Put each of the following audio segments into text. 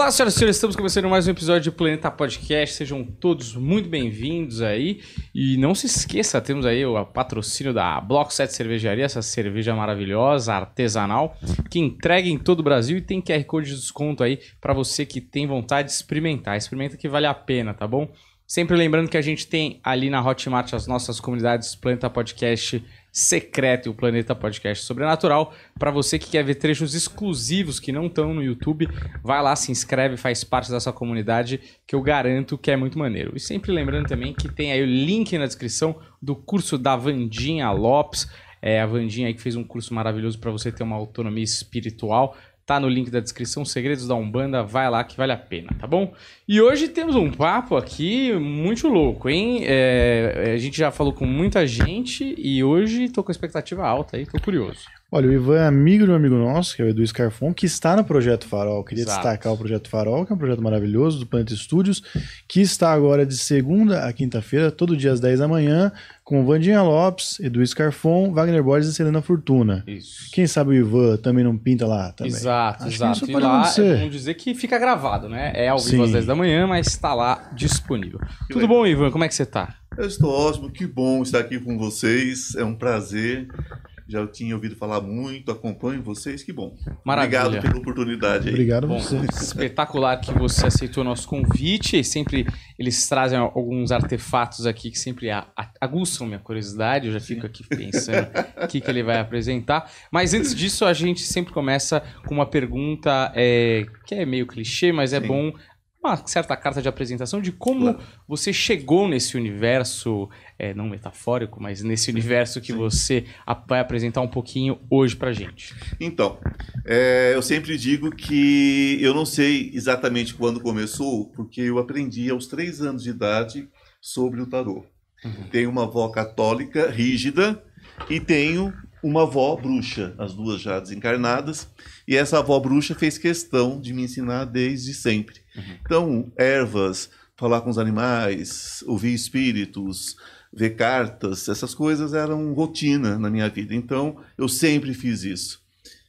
Olá, senhoras e senhores, estamos começando mais um episódio de Planeta Podcast. Sejam todos muito bem-vindos aí. E não se esqueça, temos aí o patrocínio da Bloco 7 Cervejaria, essa cerveja maravilhosa, artesanal, que entrega em todo o Brasil e tem QR Code de desconto aí para você que tem vontade de experimentar. Experimenta que vale a pena, tá bom? Sempre lembrando que a gente tem ali na Hotmart as nossas comunidades Planeta Podcast secreto o Planeta Podcast Sobrenatural. Para você que quer ver trechos exclusivos que não estão no YouTube, vai lá, se inscreve, faz parte dessa comunidade que eu garanto que é muito maneiro. E sempre lembrando também que tem aí o link na descrição do curso da Vandinha Lopes. É a Vandinha aí que fez um curso maravilhoso para você ter uma autonomia espiritual. Tá no link da descrição, Segredos da Umbanda, vai lá que vale a pena, tá bom? E hoje temos um papo aqui muito louco, hein? É, é, a gente já falou com muita gente e hoje tô com expectativa alta aí, tô curioso. Olha, o Ivan é amigo de um amigo nosso, que é o Edu Scarfon, que está no Projeto Farol. Queria Exato. destacar o Projeto Farol, que é um projeto maravilhoso do Planeta Estúdios, que está agora de segunda a quinta-feira, todo dia às 10 da manhã, com Vandinha Lopes, Edu Scarfon, Wagner Borges e Selena Fortuna. Isso. Quem sabe o Ivan também não pinta lá também. Exato, Acho exato. Que isso e lá, vamos dizer que fica gravado, né? É ao vivo às 10 da manhã amanhã mas está lá disponível. Que Tudo legal. bom, Ivan? Como é que você está? Eu estou ótimo, que bom estar aqui com vocês. É um prazer. Já tinha ouvido falar muito, acompanho vocês, que bom. Maravilha. Obrigado pela oportunidade. Aí. Obrigado bom, você. Espetacular que você aceitou o nosso convite. E sempre eles trazem alguns artefatos aqui que sempre aguçam minha curiosidade. Eu já fico aqui pensando o que, que ele vai apresentar. Mas antes disso, a gente sempre começa com uma pergunta é, que é meio clichê, mas é Sim. bom uma certa carta de apresentação de como claro. você chegou nesse universo, é, não metafórico, mas nesse universo que Sim. você vai apresentar um pouquinho hoje para gente. Então, é, eu sempre digo que eu não sei exatamente quando começou, porque eu aprendi aos três anos de idade sobre o tarô. Uhum. Tenho uma avó católica rígida e tenho uma avó bruxa, as duas já desencarnadas, e essa avó bruxa fez questão de me ensinar desde sempre. Uhum. Então, ervas, falar com os animais, ouvir espíritos, ver cartas, essas coisas eram rotina na minha vida. Então, eu sempre fiz isso.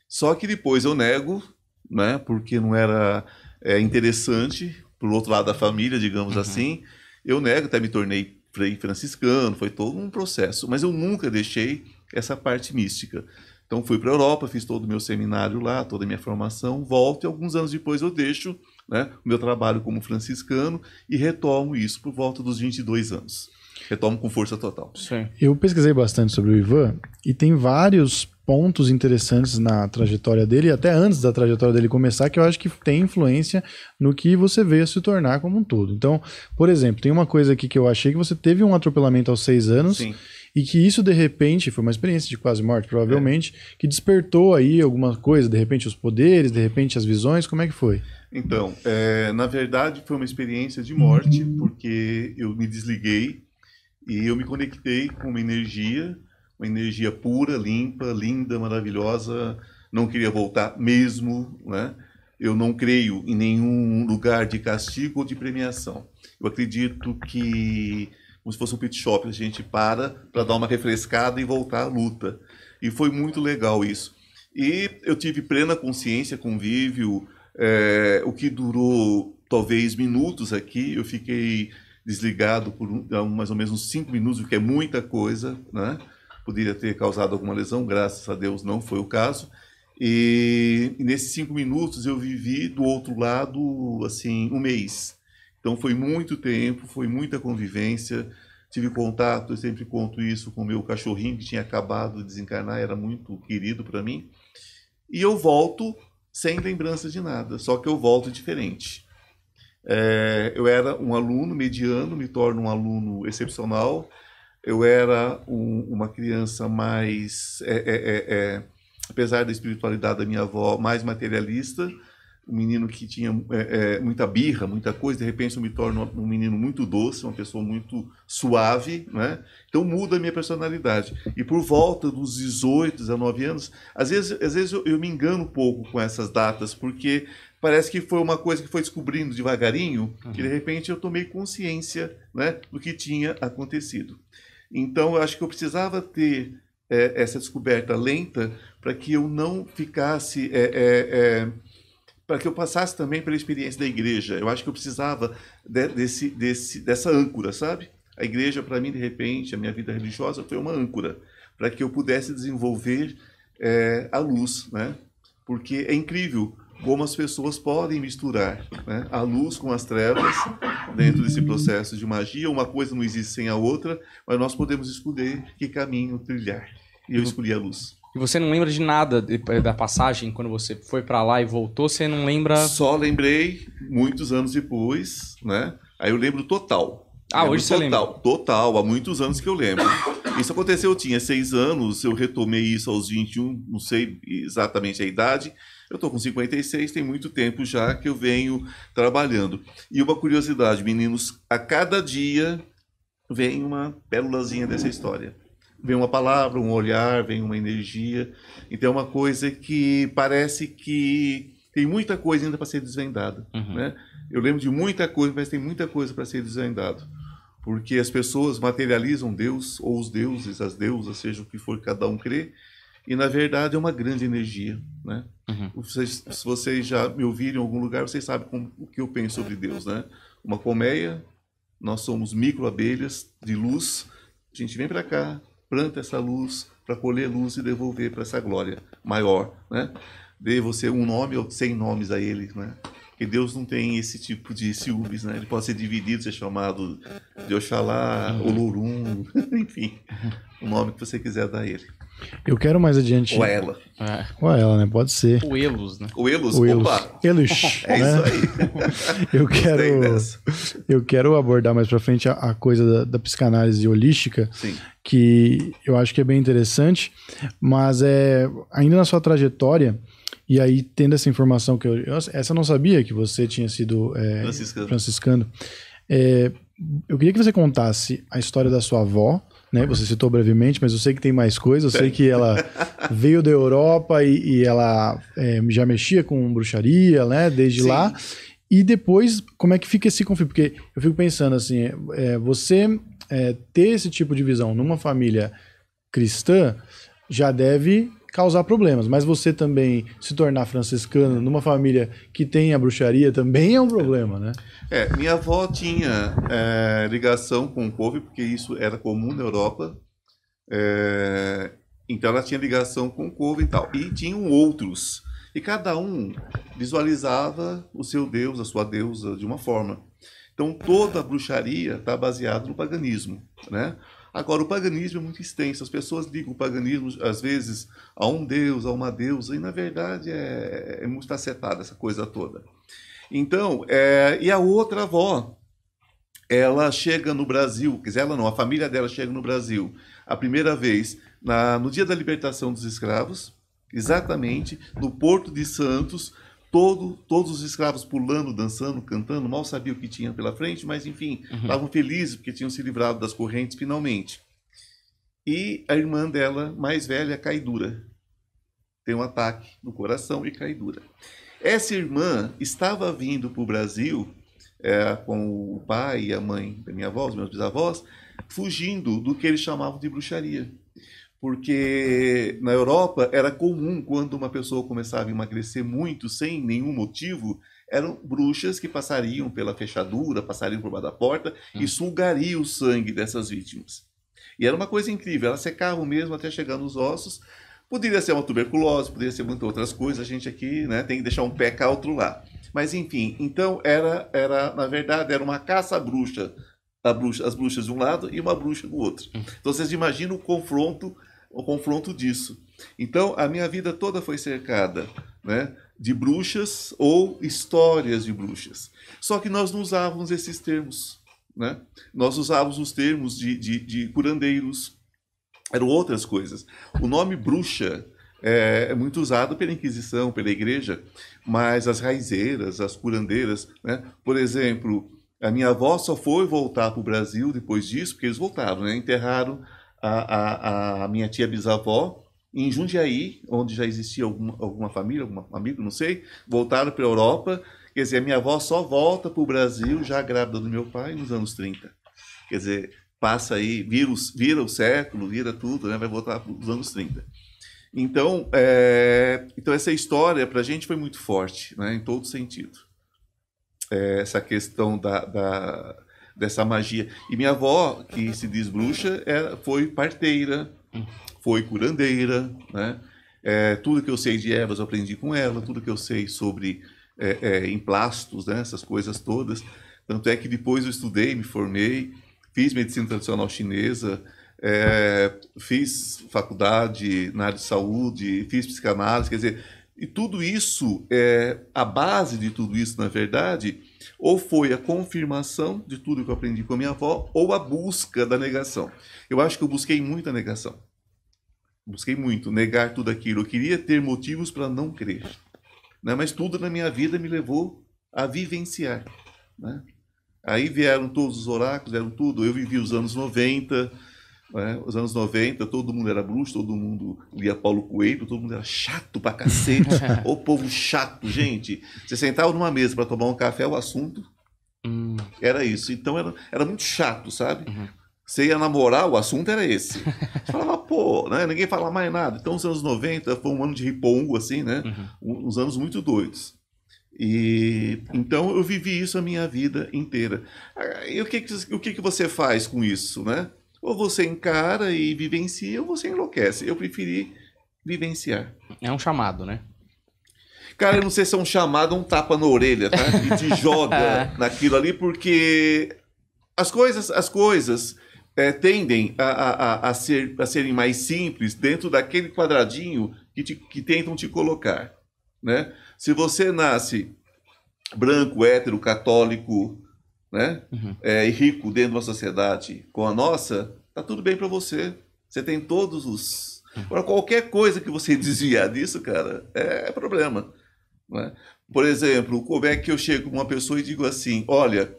Só que depois eu nego, né, porque não era é, interessante, por outro lado da família, digamos uhum. assim. Eu nego, até me tornei frei franciscano, foi todo um processo. Mas eu nunca deixei essa parte mística. Então fui para a Europa, fiz todo o meu seminário lá, toda a minha formação, volto e alguns anos depois eu deixo né, o meu trabalho como franciscano e retomo isso por volta dos 22 anos. Retomo com força total. Sim. Eu pesquisei bastante sobre o Ivan e tem vários pontos interessantes na trajetória dele, até antes da trajetória dele começar, que eu acho que tem influência no que você veio a se tornar como um todo. Então, por exemplo, tem uma coisa aqui que eu achei que você teve um atropelamento aos seis anos. Sim e que isso, de repente, foi uma experiência de quase morte, provavelmente, é. que despertou aí alguma coisa, de repente os poderes, de repente as visões, como é que foi? Então, é, na verdade foi uma experiência de morte, uhum. porque eu me desliguei e eu me conectei com uma energia, uma energia pura, limpa, linda, maravilhosa, não queria voltar mesmo, né? Eu não creio em nenhum lugar de castigo ou de premiação. Eu acredito que como se fosse um pit shop, a gente para para dar uma refrescada e voltar à luta. E foi muito legal isso. E eu tive plena consciência, convívio, é, o que durou talvez minutos aqui, eu fiquei desligado por mais ou menos uns cinco minutos, o que é muita coisa, né? Poderia ter causado alguma lesão, graças a Deus não foi o caso. E, e nesses cinco minutos eu vivi do outro lado, assim, um mês. Então foi muito tempo, foi muita convivência, tive contato, eu sempre conto isso com o meu cachorrinho que tinha acabado de desencarnar, era muito querido para mim. E eu volto sem lembrança de nada, só que eu volto diferente. É, eu era um aluno mediano, me torno um aluno excepcional. Eu era um, uma criança mais, é, é, apesar da espiritualidade da minha avó, mais materialista um menino que tinha é, é, muita birra, muita coisa, de repente eu me torno um menino muito doce, uma pessoa muito suave, né? Então muda a minha personalidade. E por volta dos 18, 19 anos, às vezes, às vezes eu, eu me engano um pouco com essas datas, porque parece que foi uma coisa que foi descobrindo devagarinho, uhum. que de repente eu tomei consciência né, do que tinha acontecido. Então eu acho que eu precisava ter é, essa descoberta lenta para que eu não ficasse é, é, é, para que eu passasse também pela experiência da igreja. Eu acho que eu precisava de, desse, desse, dessa âncora, sabe? A igreja, para mim, de repente, a minha vida religiosa foi uma âncora para que eu pudesse desenvolver é, a luz, né? Porque é incrível como as pessoas podem misturar né? a luz com as trevas dentro desse processo de magia. Uma coisa não existe sem a outra, mas nós podemos escolher que caminho trilhar. E eu escolhi a luz. E você não lembra de nada de, da passagem quando você foi para lá e voltou, você não lembra. Só lembrei muitos anos depois, né? Aí eu lembro total. Ah, lembro hoje total, você lembra? Total, há muitos anos que eu lembro. Isso aconteceu, eu tinha seis anos, eu retomei isso aos 21, não sei exatamente a idade. Eu estou com 56, tem muito tempo já que eu venho trabalhando. E uma curiosidade, meninos, a cada dia vem uma pérolazinha dessa história vem uma palavra, um olhar, vem uma energia. Então é uma coisa que parece que tem muita coisa ainda para ser desvendada. Uhum. Né? Eu lembro de muita coisa, mas tem muita coisa para ser desvendado. Porque as pessoas materializam Deus, ou os deuses, as deusas, seja o que for que cada um crê, e na verdade é uma grande energia. Né? Uhum. Vocês, se vocês já me ouvirem em algum lugar, vocês sabem como, o que eu penso sobre Deus. Né? Uma colmeia, nós somos micro abelhas de luz, a gente vem para cá, planta essa luz para colher luz e devolver para essa glória maior, né? Dê você um nome ou cem nomes a ele, né? Porque Deus não tem esse tipo de ciúmes, né? Ele pode ser dividido, ser chamado de Oxalá, uhum. Olorum, enfim, o nome que você quiser dar a ele. Eu quero mais adiante. Ou ela. É. Ou ela, né? Pode ser. O Elos, né? O Elos, o Elos. opa. Elos. é né? isso aí. eu quero. Eu quero abordar mais pra frente a, a coisa da, da, psicanálise holística, Sim. que eu acho que é bem interessante, mas é ainda na sua trajetória. E aí, tendo essa informação que eu. eu essa eu não sabia que você tinha sido é, franciscano. franciscano. É, eu queria que você contasse a história da sua avó, né? Você citou brevemente, mas eu sei que tem mais coisa. Eu sei que ela veio da Europa e, e ela é, já mexia com bruxaria, né? Desde Sim. lá. E depois, como é que fica esse conflito? Porque eu fico pensando assim, é, é você é, ter esse tipo de visão numa família cristã já deve causar problemas. Mas você também se tornar franciscano numa família que tem a bruxaria também é um problema, né? É, minha avó tinha é, ligação com o povo, porque isso era comum na Europa. É, então ela tinha ligação com o povo e tal. E tinham outros. E cada um visualizava o seu deus, a sua deusa, de uma forma. Então toda a bruxaria está baseada no paganismo, né? Agora, o paganismo é muito extenso. As pessoas ligam o paganismo, às vezes, a um deus, a uma deusa, e, na verdade, é, é acertada essa coisa toda. Então, é, e a outra avó, ela chega no Brasil, quiser ela não, a família dela chega no Brasil a primeira vez na, no dia da libertação dos escravos, exatamente no Porto de Santos, todo, todos os escravos pulando, dançando, cantando, mal sabiam o que tinha pela frente, mas enfim, uhum. estavam felizes porque tinham se livrado das correntes finalmente. E a irmã dela, mais velha, cai dura. Tem um ataque no coração e cai dura. Essa irmã estava vindo para o Brasil é, com o pai e a mãe da minha avó, os meus bisavós, fugindo do que eles chamavam de bruxaria porque na Europa era comum quando uma pessoa começava a emagrecer muito sem nenhum motivo, eram bruxas que passariam pela fechadura, passariam por baixo da porta hum. e sugariam o sangue dessas vítimas. E era uma coisa incrível, elas secavam mesmo até chegar nos ossos. Poderia ser uma tuberculose, poderia ser muitas outras coisas, a gente aqui né, tem que deixar um pé cá, outro lá. Mas enfim, então era, era na verdade, era uma caça à bruxa. Bruxa, as bruxas de um lado e uma bruxa do outro. Hum. Então vocês imaginam o confronto o confronto disso. Então, a minha vida toda foi cercada né, de bruxas ou histórias de bruxas. Só que nós não usávamos esses termos. Né? Nós usávamos os termos de, de, de curandeiros, eram outras coisas. O nome bruxa é, é muito usado pela Inquisição, pela Igreja, mas as raizeiras, as curandeiras, né? por exemplo, a minha avó só foi voltar para o Brasil depois disso, porque eles voltaram, né? enterraram a, a, a minha tia bisavó em Jundiaí, onde já existia alguma, alguma família, algum amigo, não sei, voltaram para a Europa. Quer dizer, a minha avó só volta para o Brasil, já grávida do meu pai, nos anos 30. Quer dizer, passa aí, vira, vira o século, vira tudo, né? vai voltar para os anos 30. Então, é, então essa história para a gente foi muito forte, né? em todo sentido. É, essa questão da, da dessa magia. E minha avó, que se diz bruxa, é, foi parteira, foi curandeira, né? É, tudo que eu sei de ervas eu aprendi com ela, tudo que eu sei sobre é, é, emplastos, né? essas coisas todas. Tanto é que depois eu estudei, me formei, fiz medicina tradicional chinesa, é, fiz faculdade na área de saúde, fiz psicanálise, quer dizer, e tudo isso, é, a base de tudo isso, na verdade, ou foi a confirmação de tudo que eu aprendi com a minha avó, ou a busca da negação. Eu acho que eu busquei muito a negação. Busquei muito negar tudo aquilo. Eu queria ter motivos para não crer. Né? Mas tudo na minha vida me levou a vivenciar. Né? Aí vieram todos os oráculos, vieram tudo. Eu vivi os anos 90, né? Os anos 90, todo mundo era bruxo, todo mundo lia Paulo Coelho, todo mundo era chato pra cacete. Ô povo chato, gente. Você sentava numa mesa para tomar um café, o assunto hum. era isso. Então era, era muito chato, sabe? Uhum. Você ia namorar, o assunto era esse. Você falava, pô, né? ninguém falava mais nada. Então os anos 90 foi um ano de ripongo, assim, né? Uhum. Uns anos muito doidos. E então eu vivi isso a minha vida inteira. Ah, e o que, o que você faz com isso, né? Ou você encara e vivencia, ou você enlouquece. Eu preferi vivenciar. É um chamado, né? Cara, eu não sei se é um chamado ou um tapa na orelha, tá? Que te joga naquilo ali, porque as coisas, as coisas é, tendem a, a, a, ser, a serem mais simples dentro daquele quadradinho que, te, que tentam te colocar, né? Se você nasce branco, hétero, católico, né? Uhum. É, e rico dentro da sociedade com a nossa, tá tudo bem para você. Você tem todos os. Uhum. Agora, qualquer coisa que você desviar disso, cara, é, é problema. Né? Por exemplo, como é que eu chego com uma pessoa e digo assim: olha,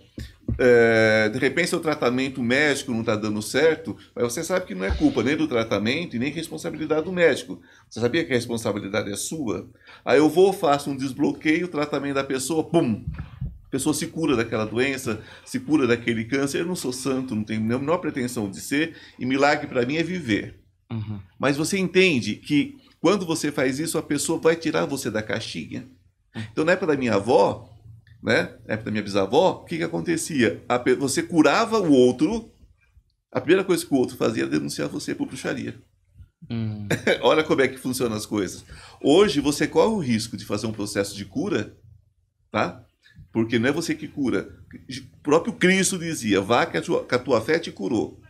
é, de repente seu tratamento médico não está dando certo, mas você sabe que não é culpa nem do tratamento e nem responsabilidade do médico. Você sabia que a responsabilidade é sua? Aí eu vou, faço um desbloqueio, o tratamento da pessoa, pum, pessoa se cura daquela doença, se cura daquele câncer. Eu não sou santo, não tenho a menor pretensão de ser, e milagre para mim é viver. Uhum. Mas você entende que quando você faz isso, a pessoa vai tirar você da caixinha. Uhum. Então, na época da minha avó, né? Na época da minha bisavó, o que, que acontecia? A, você curava o outro, a primeira coisa que o outro fazia era denunciar você por bruxaria. Hum. Olha como é que funcionam as coisas. Hoje você corre o risco de fazer um processo de cura, tá? Porque não é você que cura. O próprio Cristo dizia: vá que a, sua, que a tua fé te curou.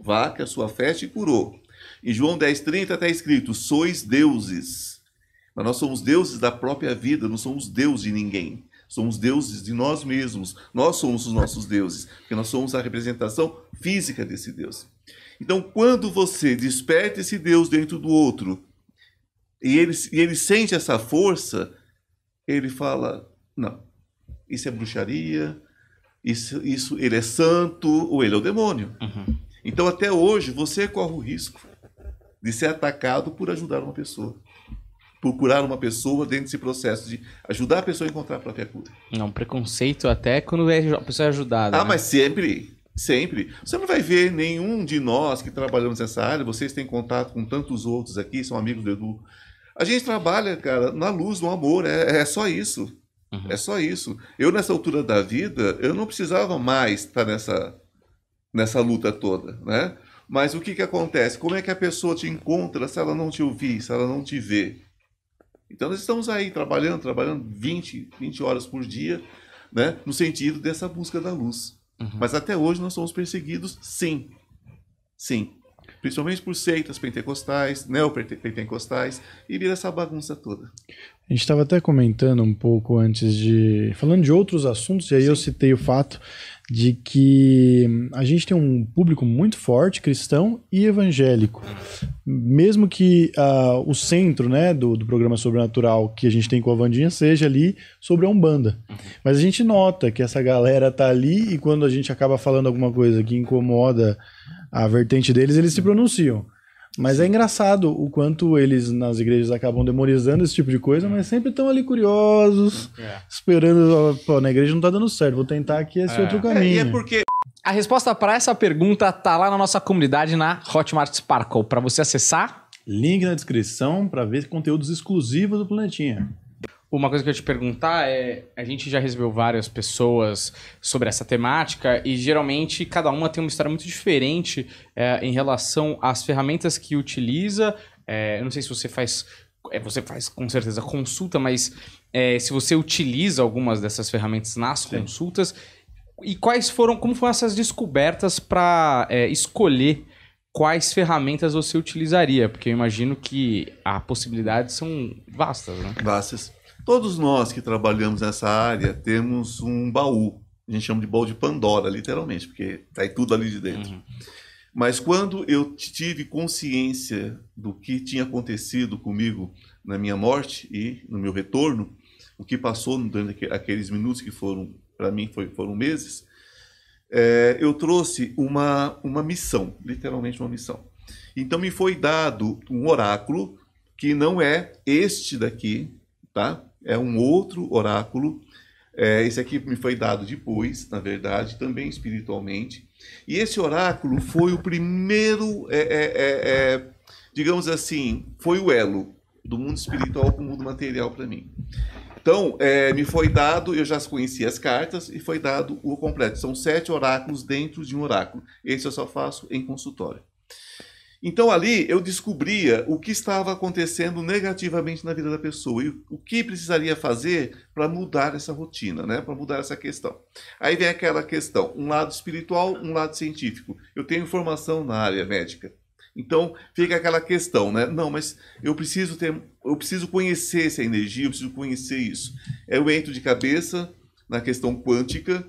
Vá que a sua fé te curou. Em João 10,30 está escrito: sois deuses. Mas nós somos deuses da própria vida, não somos deuses de ninguém. Somos deuses de nós mesmos. Nós somos os nossos deuses, porque nós somos a representação física desse Deus. Então, quando você desperta esse Deus dentro do outro e ele, e ele sente essa força, ele fala: não, isso é bruxaria, isso, isso ele é santo ou ele é o demônio. Uhum. Então, até hoje, você corre o risco de ser atacado por ajudar uma pessoa. Procurar uma pessoa dentro desse processo de ajudar a pessoa a encontrar a própria cura. Não, é preconceito até quando é, a pessoa é ajudada. Ah, né? mas sempre, sempre. Você não vai ver nenhum de nós que trabalhamos nessa área, vocês têm contato com tantos outros aqui, são amigos do Edu. A gente trabalha, cara, na luz no amor, é, é só isso. É uhum. É só isso. Eu, nessa altura da vida, eu não precisava mais estar nessa, nessa luta toda, né? Mas o que, que acontece? Como é que a pessoa te encontra se ela não te ouvir, se ela não te vê? Então, nós estamos aí trabalhando, trabalhando 20, 20 horas por dia, né? No sentido dessa busca da luz. Uhum. Mas até hoje nós somos perseguidos, sim. Sim principalmente por seitas pentecostais, neopentecostais, e vira essa bagunça toda. A gente estava até comentando um pouco antes de. falando de outros assuntos, e aí Sim. eu citei o fato de que a gente tem um público muito forte, cristão e evangélico. Mesmo que uh, o centro né, do, do, programa sobrenatural que a gente tem com a Vandinha seja ali sobre a Umbanda. Mas a gente nota que essa galera tá ali e quando a gente acaba falando alguma coisa que incomoda a vertente deles, eles se pronunciam. Mas é engraçado o quanto eles nas igrejas acabam demonizando esse tipo de coisa, mas sempre estão ali curiosos, é. esperando. Pô, na igreja não tá dando certo, vou tentar aqui esse é. outro caminho. É, e é porque. A resposta para essa pergunta tá lá na nossa comunidade na Hotmart Sparkle. Para você acessar. Link na descrição para ver conteúdos exclusivos do Planetinha. Uma coisa que eu te perguntar é: a gente já recebeu várias pessoas sobre essa temática e geralmente cada uma tem uma história muito diferente é, em relação às ferramentas que utiliza. É, eu não sei se você faz, é, você faz com certeza consulta, mas é, se você utiliza algumas dessas ferramentas nas Sim. consultas e quais foram, como foram essas descobertas para é, escolher quais ferramentas você utilizaria? Porque eu imagino que as possibilidades são vastas, né? Vastas. Todos nós que trabalhamos nessa área temos um baú. A gente chama de baú de Pandora, literalmente, porque cai tá tudo ali de dentro. Uhum. Mas quando eu tive consciência do que tinha acontecido comigo na minha morte e no meu retorno, o que passou durante aqueles minutos que foram, para mim, foi, foram meses, é, eu trouxe uma, uma missão, literalmente uma missão. Então me foi dado um oráculo que não é este daqui, tá? é um outro oráculo. É, esse aqui me foi dado depois, na verdade, também espiritualmente. E esse oráculo foi o primeiro, é, é, é, é digamos assim, foi o elo do mundo espiritual com o mundo material para mim. Então, é, me foi dado, eu já conhecia as cartas, e foi dado o completo. São sete oráculos dentro de um oráculo. Esse eu só faço em consultório. Então ali eu descobria o que estava acontecendo negativamente na vida da pessoa e o que precisaria fazer para mudar essa rotina, né? Para mudar essa questão. Aí vem aquela questão, um lado espiritual, um lado científico. Eu tenho formação na área médica. Então fica aquela questão, né? Não, mas eu preciso ter, eu preciso conhecer essa energia, eu preciso conhecer isso. Eu entro de cabeça na questão quântica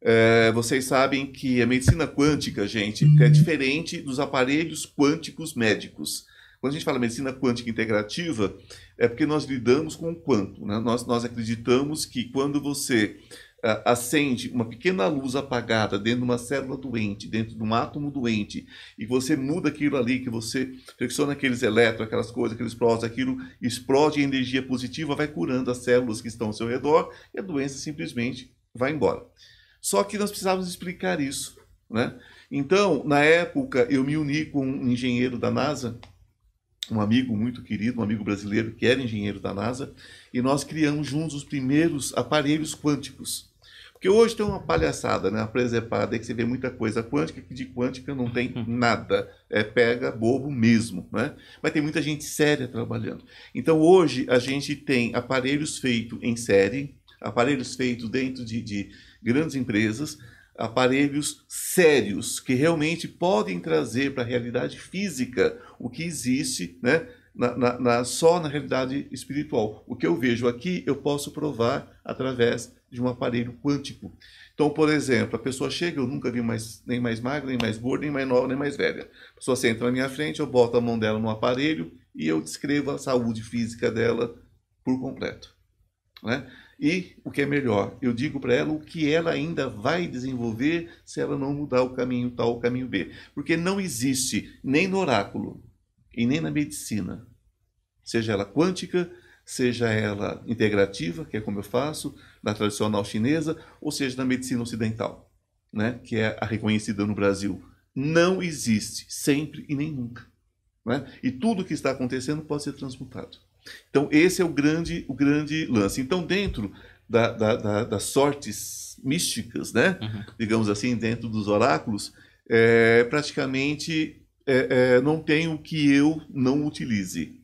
é, vocês sabem que a medicina quântica, gente, é uhum. diferente dos aparelhos quânticos médicos. Quando a gente fala medicina quântica integrativa, é porque nós lidamos com o quanto. Né? Nós, nós acreditamos que quando você é, acende uma pequena luz apagada dentro de uma célula doente, dentro de um átomo doente, e você muda aquilo ali, que você flexiona aqueles elétrons, aquelas coisas, aqueles prótons, aquilo explode em energia positiva, vai curando as células que estão ao seu redor e a doença simplesmente vai embora. Só que nós precisávamos explicar isso, né? Então, na época, eu me uni com um engenheiro da NASA, um amigo muito querido, um amigo brasileiro que era engenheiro da NASA, e nós criamos juntos os primeiros aparelhos quânticos. Porque hoje tem uma palhaçada, né? uma presepada, que você vê muita coisa quântica, que de quântica não tem hum. nada. É pega bobo mesmo, né? Mas tem muita gente séria trabalhando. Então hoje a gente tem aparelhos feitos em série, aparelhos feitos dentro de, de grandes empresas, aparelhos sérios que realmente podem trazer para a realidade física o que existe, né? Na, na, na, só na realidade espiritual. O que eu vejo aqui, eu posso provar através de um aparelho quântico. Então, por exemplo, a pessoa chega, eu nunca vi mais, nem mais magra, nem mais gorda, nem mais nova, nem mais velha. A pessoa senta na minha frente, eu boto a mão dela no aparelho e eu descrevo a saúde física dela por completo. Né? E o que é melhor, eu digo para ela o que ela ainda vai desenvolver se ela não mudar o caminho tal ou o caminho B. Porque não existe nem no oráculo e nem na medicina, seja ela quântica, seja ela integrativa, que é como eu faço, na tradicional chinesa, ou seja na medicina ocidental, né, que é a reconhecida no Brasil. Não existe sempre e nem nunca. Né? E tudo o que está acontecendo pode ser transmutado. Então, esse é o grande, o grande lance. Então, dentro da, da, da, das sortes místicas, né? Uhum. digamos assim, dentro dos oráculos, é, praticamente é, é, não tem o que eu não utilize.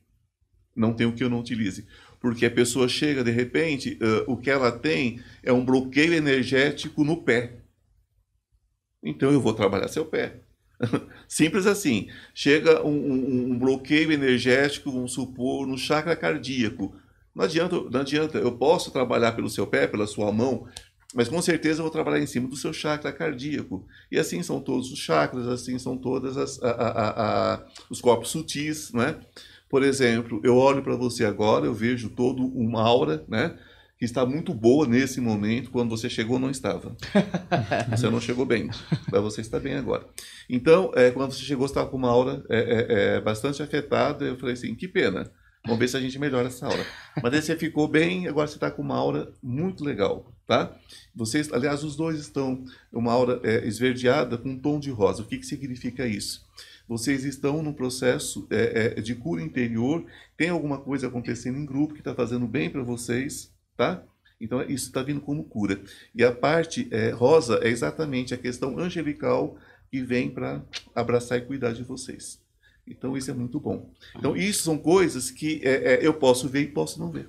Não tem o que eu não utilize. Porque a pessoa chega, de repente, uh, o que ela tem é um bloqueio energético no pé. Então eu vou trabalhar seu pé. Simples assim. Chega um, um, um, bloqueio energético, vamos supor, no chakra cardíaco. Não adianta, não adianta, eu posso trabalhar pelo seu pé, pela sua mão, mas com certeza eu vou trabalhar em cima do seu chakra cardíaco. E assim são todos os chakras, assim são todas as, a, a, a, os corpos sutis, né? Por exemplo, eu olho para você agora, eu vejo todo uma aura, né? que está muito boa nesse momento, quando você chegou não estava. você não chegou bem, mas você está bem agora. Então, é, quando você chegou, você estava com uma aura é, é, bastante afetada, eu falei assim, que pena, vamos ver se a gente melhora essa aura. Mas aí você ficou bem, agora você está com uma aura muito legal, tá? Vocês, aliás, os dois estão uma aura esverdeada com um tom de rosa. O que, que significa isso? vocês estão num processo é, é, de cura interior, tem alguma coisa acontecendo em grupo que está fazendo bem para vocês, tá? Então, isso está vindo como cura. E a parte é, rosa é exatamente a questão angelical que vem para abraçar e cuidar de vocês. Então, isso é muito bom. Então, uhum. isso são coisas que é, é, eu posso ver e posso não ver.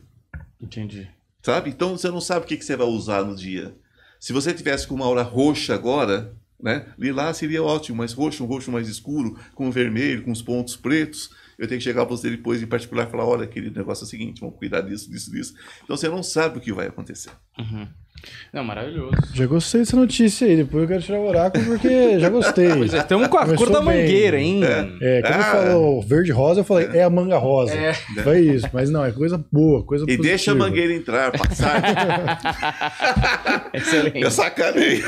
Entendi. Sabe? Então, você não sabe o que, que você vai usar no dia. Se você tivesse com uma aura roxa agora, né? Lilás seria ótimo, mas roxo, um roxo mais escuro, com vermelho, com os pontos pretos, eu tenho que chegar a você depois em particular e falar, olha, querido, negócio é o seguinte, vamos cuidar disso, disso, disso. Então você não sabe o que vai acontecer. Uhum. Não, maravilhoso. Já gostei dessa notícia aí. Depois eu quero tirar o oráculo porque já gostei. Pois é, estamos com a Começou cor da mangueira ainda. É, é quando ah, falou verde rosa, eu falei, é, é a manga rosa. É. Foi isso, mas não, é coisa boa, coisa E positiva. deixa a mangueira entrar, passar. Excelente. Eu sacanei.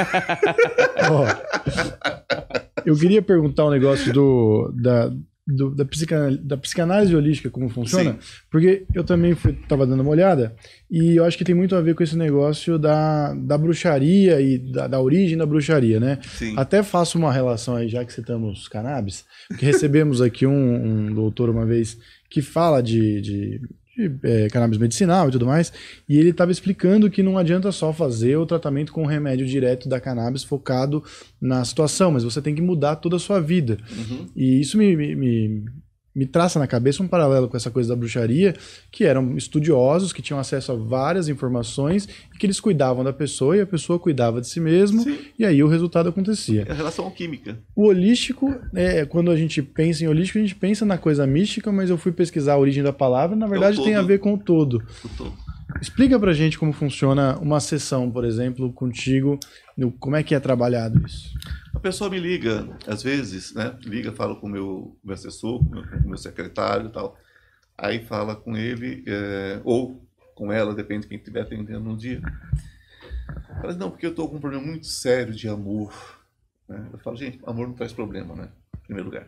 Ó, eu queria perguntar um negócio do, da, do, da, psicanálise, da psicanálise holística, como funciona, Sim. porque eu também estava dando uma olhada e eu acho que tem muito a ver com esse negócio da, da bruxaria e da, da origem da bruxaria, né? Sim. Até faço uma relação aí, já que citamos cannabis, que recebemos aqui um, um doutor uma vez que fala de, de de é, cannabis medicinal e tudo mais, e ele estava explicando que não adianta só fazer o tratamento com o remédio direto da cannabis focado na situação, mas você tem que mudar toda a sua vida. Uhum. E isso me, me, me me traça na cabeça um paralelo com essa coisa da bruxaria, que eram estudiosos que tinham acesso a várias informações e que eles cuidavam da pessoa e a pessoa cuidava de si mesmo Sim. e aí o resultado acontecia. É a relação química. O holístico, é, quando a gente pensa em holístico, a gente pensa na coisa mística, mas eu fui pesquisar a origem da palavra, na é verdade é tem a ver com o todo. O todo. Explica pra gente como funciona uma sessão, por exemplo, contigo, como é que é trabalhado isso? A pessoa me liga, às vezes, né? Liga, fala com o meu, meu assessor, com o meu, secretário e tal. Aí fala com ele, é, ou com ela, depende de quem estiver atendendo um dia. Fala, assim, não, porque eu estou com um problema muito sério de amor. Né? Eu falo, gente, amor não traz problema, né? Em primeiro lugar.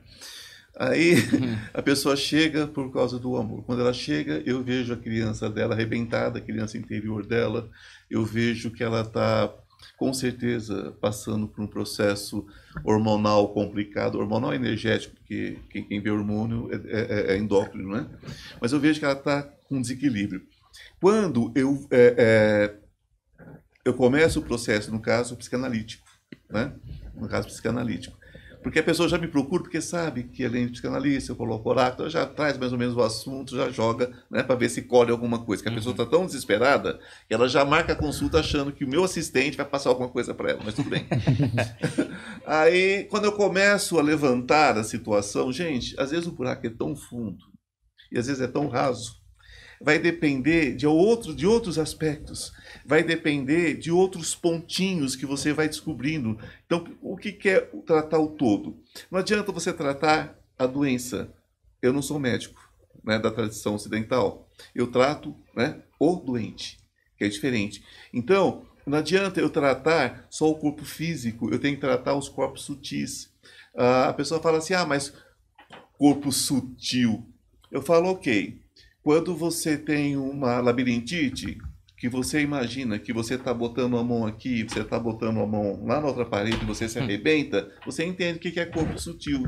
Aí uhum. a pessoa chega por causa do amor. Quando ela chega, eu vejo a criança dela arrebentada, a criança interior dela. Eu vejo que ela está, com certeza, passando por um processo hormonal complicado, hormonal energético, porque quem, quem vê hormônio é, é, é, é endócrino, né? Mas eu vejo que ela está com desequilíbrio. Quando eu, é, é, eu começo o processo, no caso psicanalítico, né? No caso psicanalítico porque a pessoa já me procura porque sabe que além de é psicanalista, eu coloco oráculo, já traz mais ou menos o assunto, já joga né, para ver se colhe alguma coisa. Que a tá uhum. pessoa está tão desesperada que ela já marca a consulta achando que o meu assistente vai passar alguma coisa para ela, mas tudo bem. Aí, quando eu começo a levantar a situação, gente, às vezes o buraco é tão fundo e às vezes é tão raso vai depender de, outro, de outros aspectos, vai depender de outros pontinhos que você vai descobrindo. Então, o que quer é tratar o todo? Não adianta você tratar a doença. Eu não sou médico né, da tradição ocidental. Eu trato né, o doente, que é diferente. Então, não adianta eu tratar só o corpo físico, eu tenho que tratar os corpos sutis. Ah, a pessoa fala assim: ah, mas corpo sutil. Eu falo, ok, quando você tem uma labirintite, que você imagina que você está botando a mão aqui, você está botando a mão lá na outra parede, e você se hum. arrebenta, você entende o que é corpo sutil.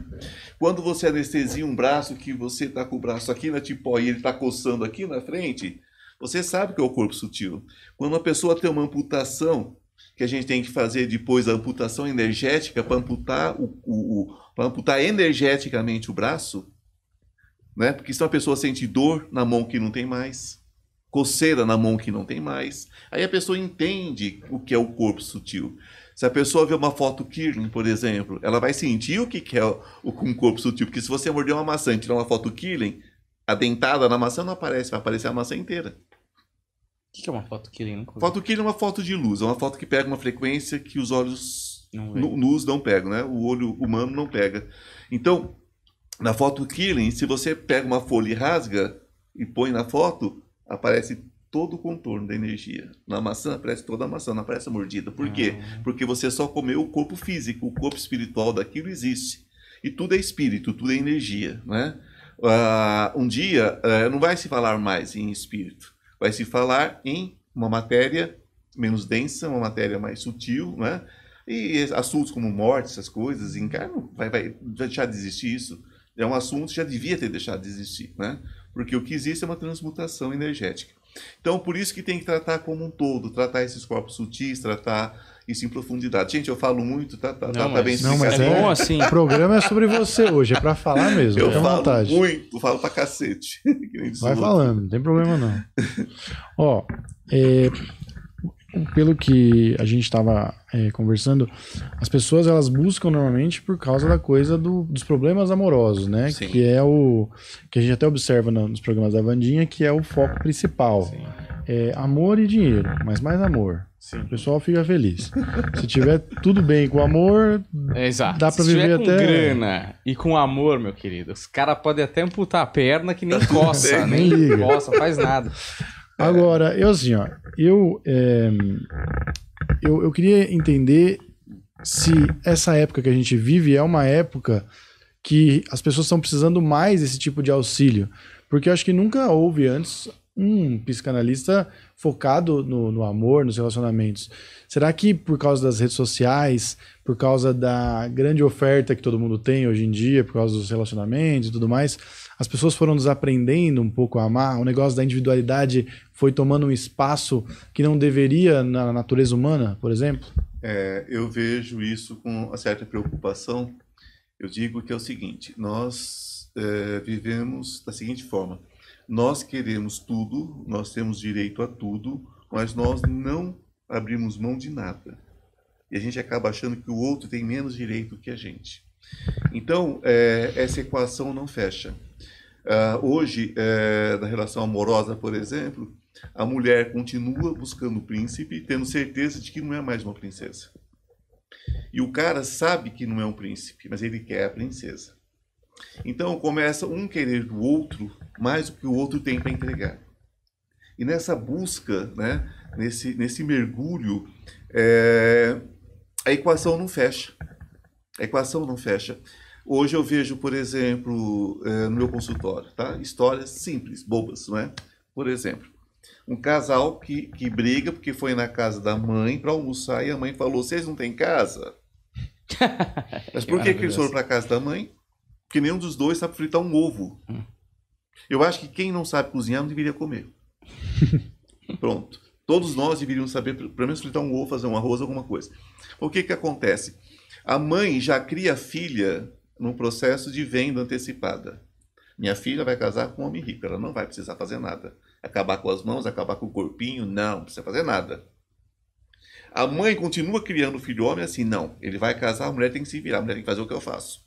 Quando você anestesia um braço, que você está com o braço aqui na tipóia e ele está coçando aqui na frente, você sabe que é o corpo sutil. Quando uma pessoa tem uma amputação, que a gente tem que fazer depois a amputação energética para amputar, o, o, o amputar energeticamente o braço, né? Porque se uma pessoa sente dor na mão que não tem mais, coceira na mão que não tem mais, aí a pessoa entende o que é o corpo sutil. Se a pessoa vê uma foto Kirling, por exemplo, ela vai sentir o que é um corpo sutil. Porque se você morder uma maçã e tirar uma foto Kirling, a dentada na maçã não aparece, vai aparecer a maçã inteira. O que, que é uma foto Kirling? Foto Kirling é uma foto de luz, é uma foto que pega uma frequência que os olhos não nus não pegam, né? O olho humano não pega. Então, na foto Killing, se você pega uma folha e rasga e põe na foto, aparece todo o contorno da energia. Na maçã aparece toda a maçã, não aparece a mordida. Por ah. quê? Porque você só comeu o corpo físico, o corpo espiritual daquilo existe. E tudo é espírito, tudo é energia, né? Uh, um dia uh, não vai se falar mais em espírito, vai se falar em uma matéria menos densa, uma matéria mais sutil, né? E assuntos como morte, essas coisas, encarno, vai, vai deixar de existir isso é um assunto que já devia ter deixado de existir, né? Porque o que existe é uma transmutação energética. Então, por isso que tem que tratar como um todo, tratar esses corpos sutis, tratar isso em profundidade. Gente, eu falo muito, tá, tá, tá não, tá, mas, bem Não, mas é, é bom assim. o programa é sobre você hoje, é para falar mesmo. Eu falo vontade. muito, falo pra cacete. Vai falando, não tem problema não. Ó, é, pelo que a gente estava é, conversando, as pessoas elas buscam normalmente por causa da coisa do, dos problemas amorosos, né? Sim. Que é o que a gente até observa nos programas da Vandinha, que é o foco principal. Sim. É, amor e dinheiro, mas mais amor. Sim. O pessoal fica feliz. Se tiver tudo bem com amor, é, exato. dá pra Se viver até. Com grana e com amor, meu querido, os caras podem até amputar a perna que nem coça, nem liga. coça, faz nada. É. Agora, eu é assim, ó, eu, é, eu, eu queria entender se essa época que a gente vive é uma época que as pessoas estão precisando mais desse tipo de auxílio. Porque eu acho que nunca houve antes um psicanalista focado no, no, amor, nos relacionamentos. Será que por causa das redes sociais, por causa da grande oferta que todo mundo tem hoje em dia, por causa dos relacionamentos e tudo mais, as pessoas foram desaprendendo um pouco a amar, o negócio da individualidade foi tomando um espaço que não deveria na natureza humana, por exemplo? É, eu vejo isso com uma certa preocupação. Eu digo que é o seguinte: nós é, vivemos da seguinte forma. Nós queremos tudo, nós temos direito a tudo, mas nós não abrimos mão de nada. E a gente acaba achando que o outro tem menos direito que a gente. Então, é, essa equação não fecha. Uh, hoje, é, na relação amorosa, por exemplo, a mulher continua buscando o príncipe, tendo certeza de que não é mais uma princesa. E o cara sabe que não é um príncipe, mas ele quer a princesa. Então começa um querer do outro mais do que o outro tem para entregar. E nessa busca, né, nesse, nesse mergulho, é, a equação não fecha. A equação não fecha. Hoje eu vejo, por exemplo, eh, no meu consultório, tá? histórias simples, bobas, não é? Por exemplo, um casal que, que briga porque foi na casa da mãe para almoçar e a mãe falou: vocês não têm casa? Mas por que, que, que eles foram para casa da mãe? Porque nenhum dos dois sabe fritar um ovo. Hum. Eu acho que quem não sabe cozinhar não deveria comer. Pronto. Todos nós deveríamos saber, pelo menos, fritar um ovo, fazer um arroz, alguma coisa. O que, que acontece? A mãe já cria a filha num processo de venda antecipada. Minha filha vai casar com um homem rico, ela não vai precisar fazer nada. Acabar com as mãos, acabar com o corpinho, não, não precisa fazer nada. A mãe continua criando o filho homem assim, não, ele vai casar, a mulher tem que se virar, a mulher tem que fazer o que eu faço.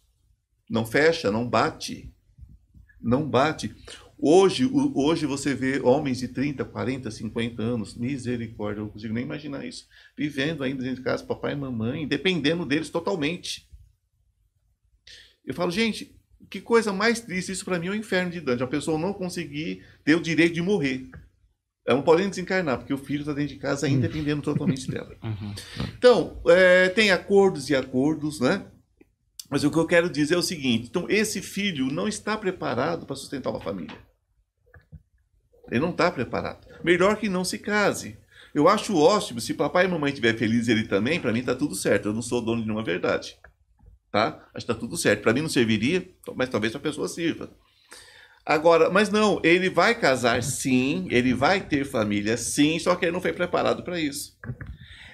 Não fecha, não bate. Não bate. Hoje, hoje você vê homens de 30, 40, 50 anos, misericórdia, eu não consigo nem imaginar isso, vivendo ainda dentro de casa, papai e mamãe, dependendo deles totalmente. Eu falo, gente, que coisa mais triste. Isso para mim é o um inferno de Dante. A pessoa não conseguir ter o direito de morrer. Ela não pode nem desencarnar, porque o filho está dentro de casa ainda uhum. dependendo totalmente dela. Uhum. Então, é, tem acordos e acordos, né? Mas o que eu quero dizer é o seguinte: então, esse filho não está preparado para sustentar uma família. Ele não está preparado. Melhor que não se case. Eu acho ótimo, se papai e mamãe estiver felizes ele também, para mim está tudo certo. Eu não sou dono de nenhuma verdade tá? Acho que tá tudo certo. Para mim não serviria, então, mas talvez para a pessoa sirva. Agora, mas não, ele vai casar sim, ele vai ter família sim, só que ele não foi preparado para isso.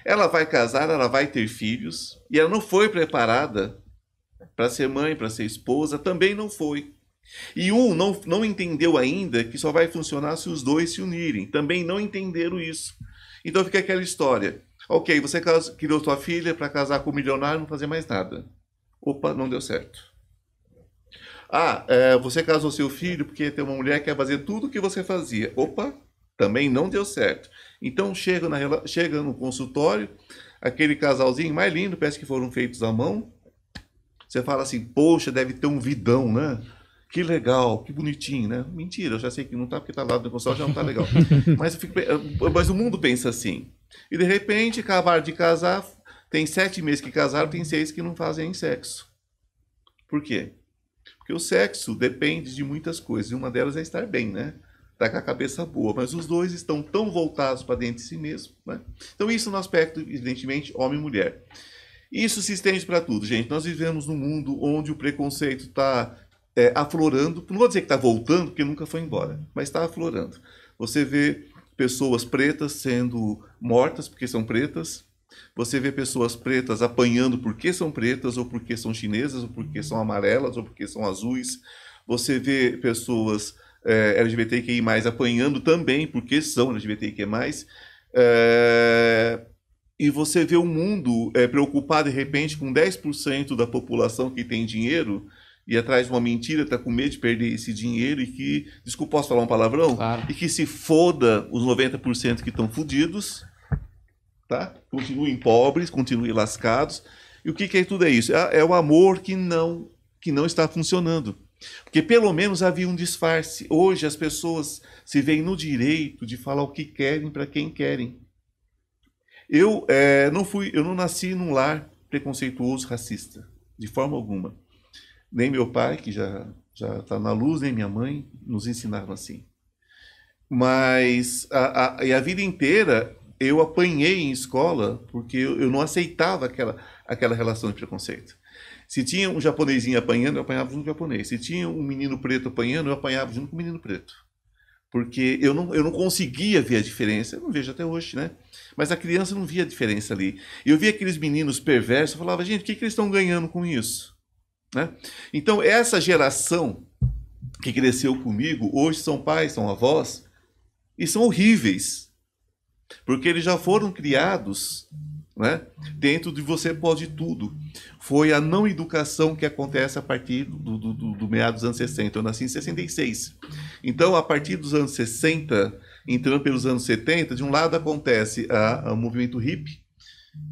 Ela vai casar, ela vai ter filhos, e ela não foi preparada para ser mãe, para ser esposa, também não foi. E um não, não entendeu ainda que só vai funcionar se os dois se unirem, também não entenderam isso. Então fica aquela história: ok, você criou sua filha para casar com um milionário e não fazer mais nada. Opa, não deu certo. Ah, é, você casou seu filho porque tem uma mulher que quer fazer tudo o que você fazia. Opa, também não deu certo. Então chega, na, chega no consultório, aquele casalzinho mais lindo, parece que foram feitos à mão. Você fala assim, poxa, deve ter um vidão, né? Que legal, que bonitinho, né? Mentira, eu já sei que não tá porque tá lá no consultório, já não tá legal. mas, fico, eh, mas o mundo pensa assim. E de repente, acabaram de casar, tem sete meses que casaram, tem seis que não fazem sexo. Por quê? Porque o sexo depende de muitas coisas, e uma delas é estar bem, né? Tá com a cabeça boa, mas os dois estão tão voltados para dentro de si mesmo, né? Então isso no aspecto, evidentemente, homem e mulher. Isso se estende para tudo, gente. Nós vivemos num mundo onde o preconceito está é, aflorando. Não vou dizer que está voltando, porque nunca foi embora, mas está aflorando. Você vê pessoas pretas sendo mortas porque são pretas, você vê pessoas pretas apanhando porque são pretas, ou porque são chinesas, ou porque são amarelas, ou porque são azuis. Você vê pessoas é, eh, LGBTQI, apanhando também porque são LGBTQI. É, eh, e você vê o um mundo é, preocupado de repente com 10% da população que tem dinheiro e atrás de uma mentira, está com medo de perder esse dinheiro e que, desculpa, posso falar um palavrão? Claro. E que se foda os 90% que estão fudidos tá? Continuem pobres, continuem lascados. E o que, que é tudo é isso? É, é o amor que não que não está funcionando. Porque pelo menos havia um disfarce. Hoje as pessoas se veem no direito de falar o que querem para quem querem. Eu é, não fui, eu não nasci num lar preconceituoso racista, de forma alguma. Nem meu pai, que já já está na luz, nem minha mãe nos ensinaram assim. Mas a, a, a vida inteira eu apanhei em escola porque eu, eu não aceitava aquela, aquela relação de preconceito. Se tinha um japonesinho apanhando, eu apanhava junto com o japonês. Se tinha um menino preto apanhando, eu apanhava junto com o menino preto. Porque eu não, eu não conseguia ver a diferença. Eu não vejo até hoje, né? Mas a criança não via a diferença ali. Eu via aqueles meninos perversos, eu falava, gente, o que, que eles estão ganhando com isso? Né? Então, essa geração que cresceu comigo, hoje são pais, são avós, e são horríveis. Porque eles já foram criados né? Dentro de você pode tudo. Foi a não educação que acontece a partir do, do, do, do meados dos anos 60. Eu nasci em 66. Então, a partir dos anos 60, entrando pelos anos 70, de um lado acontece o movimento hippie,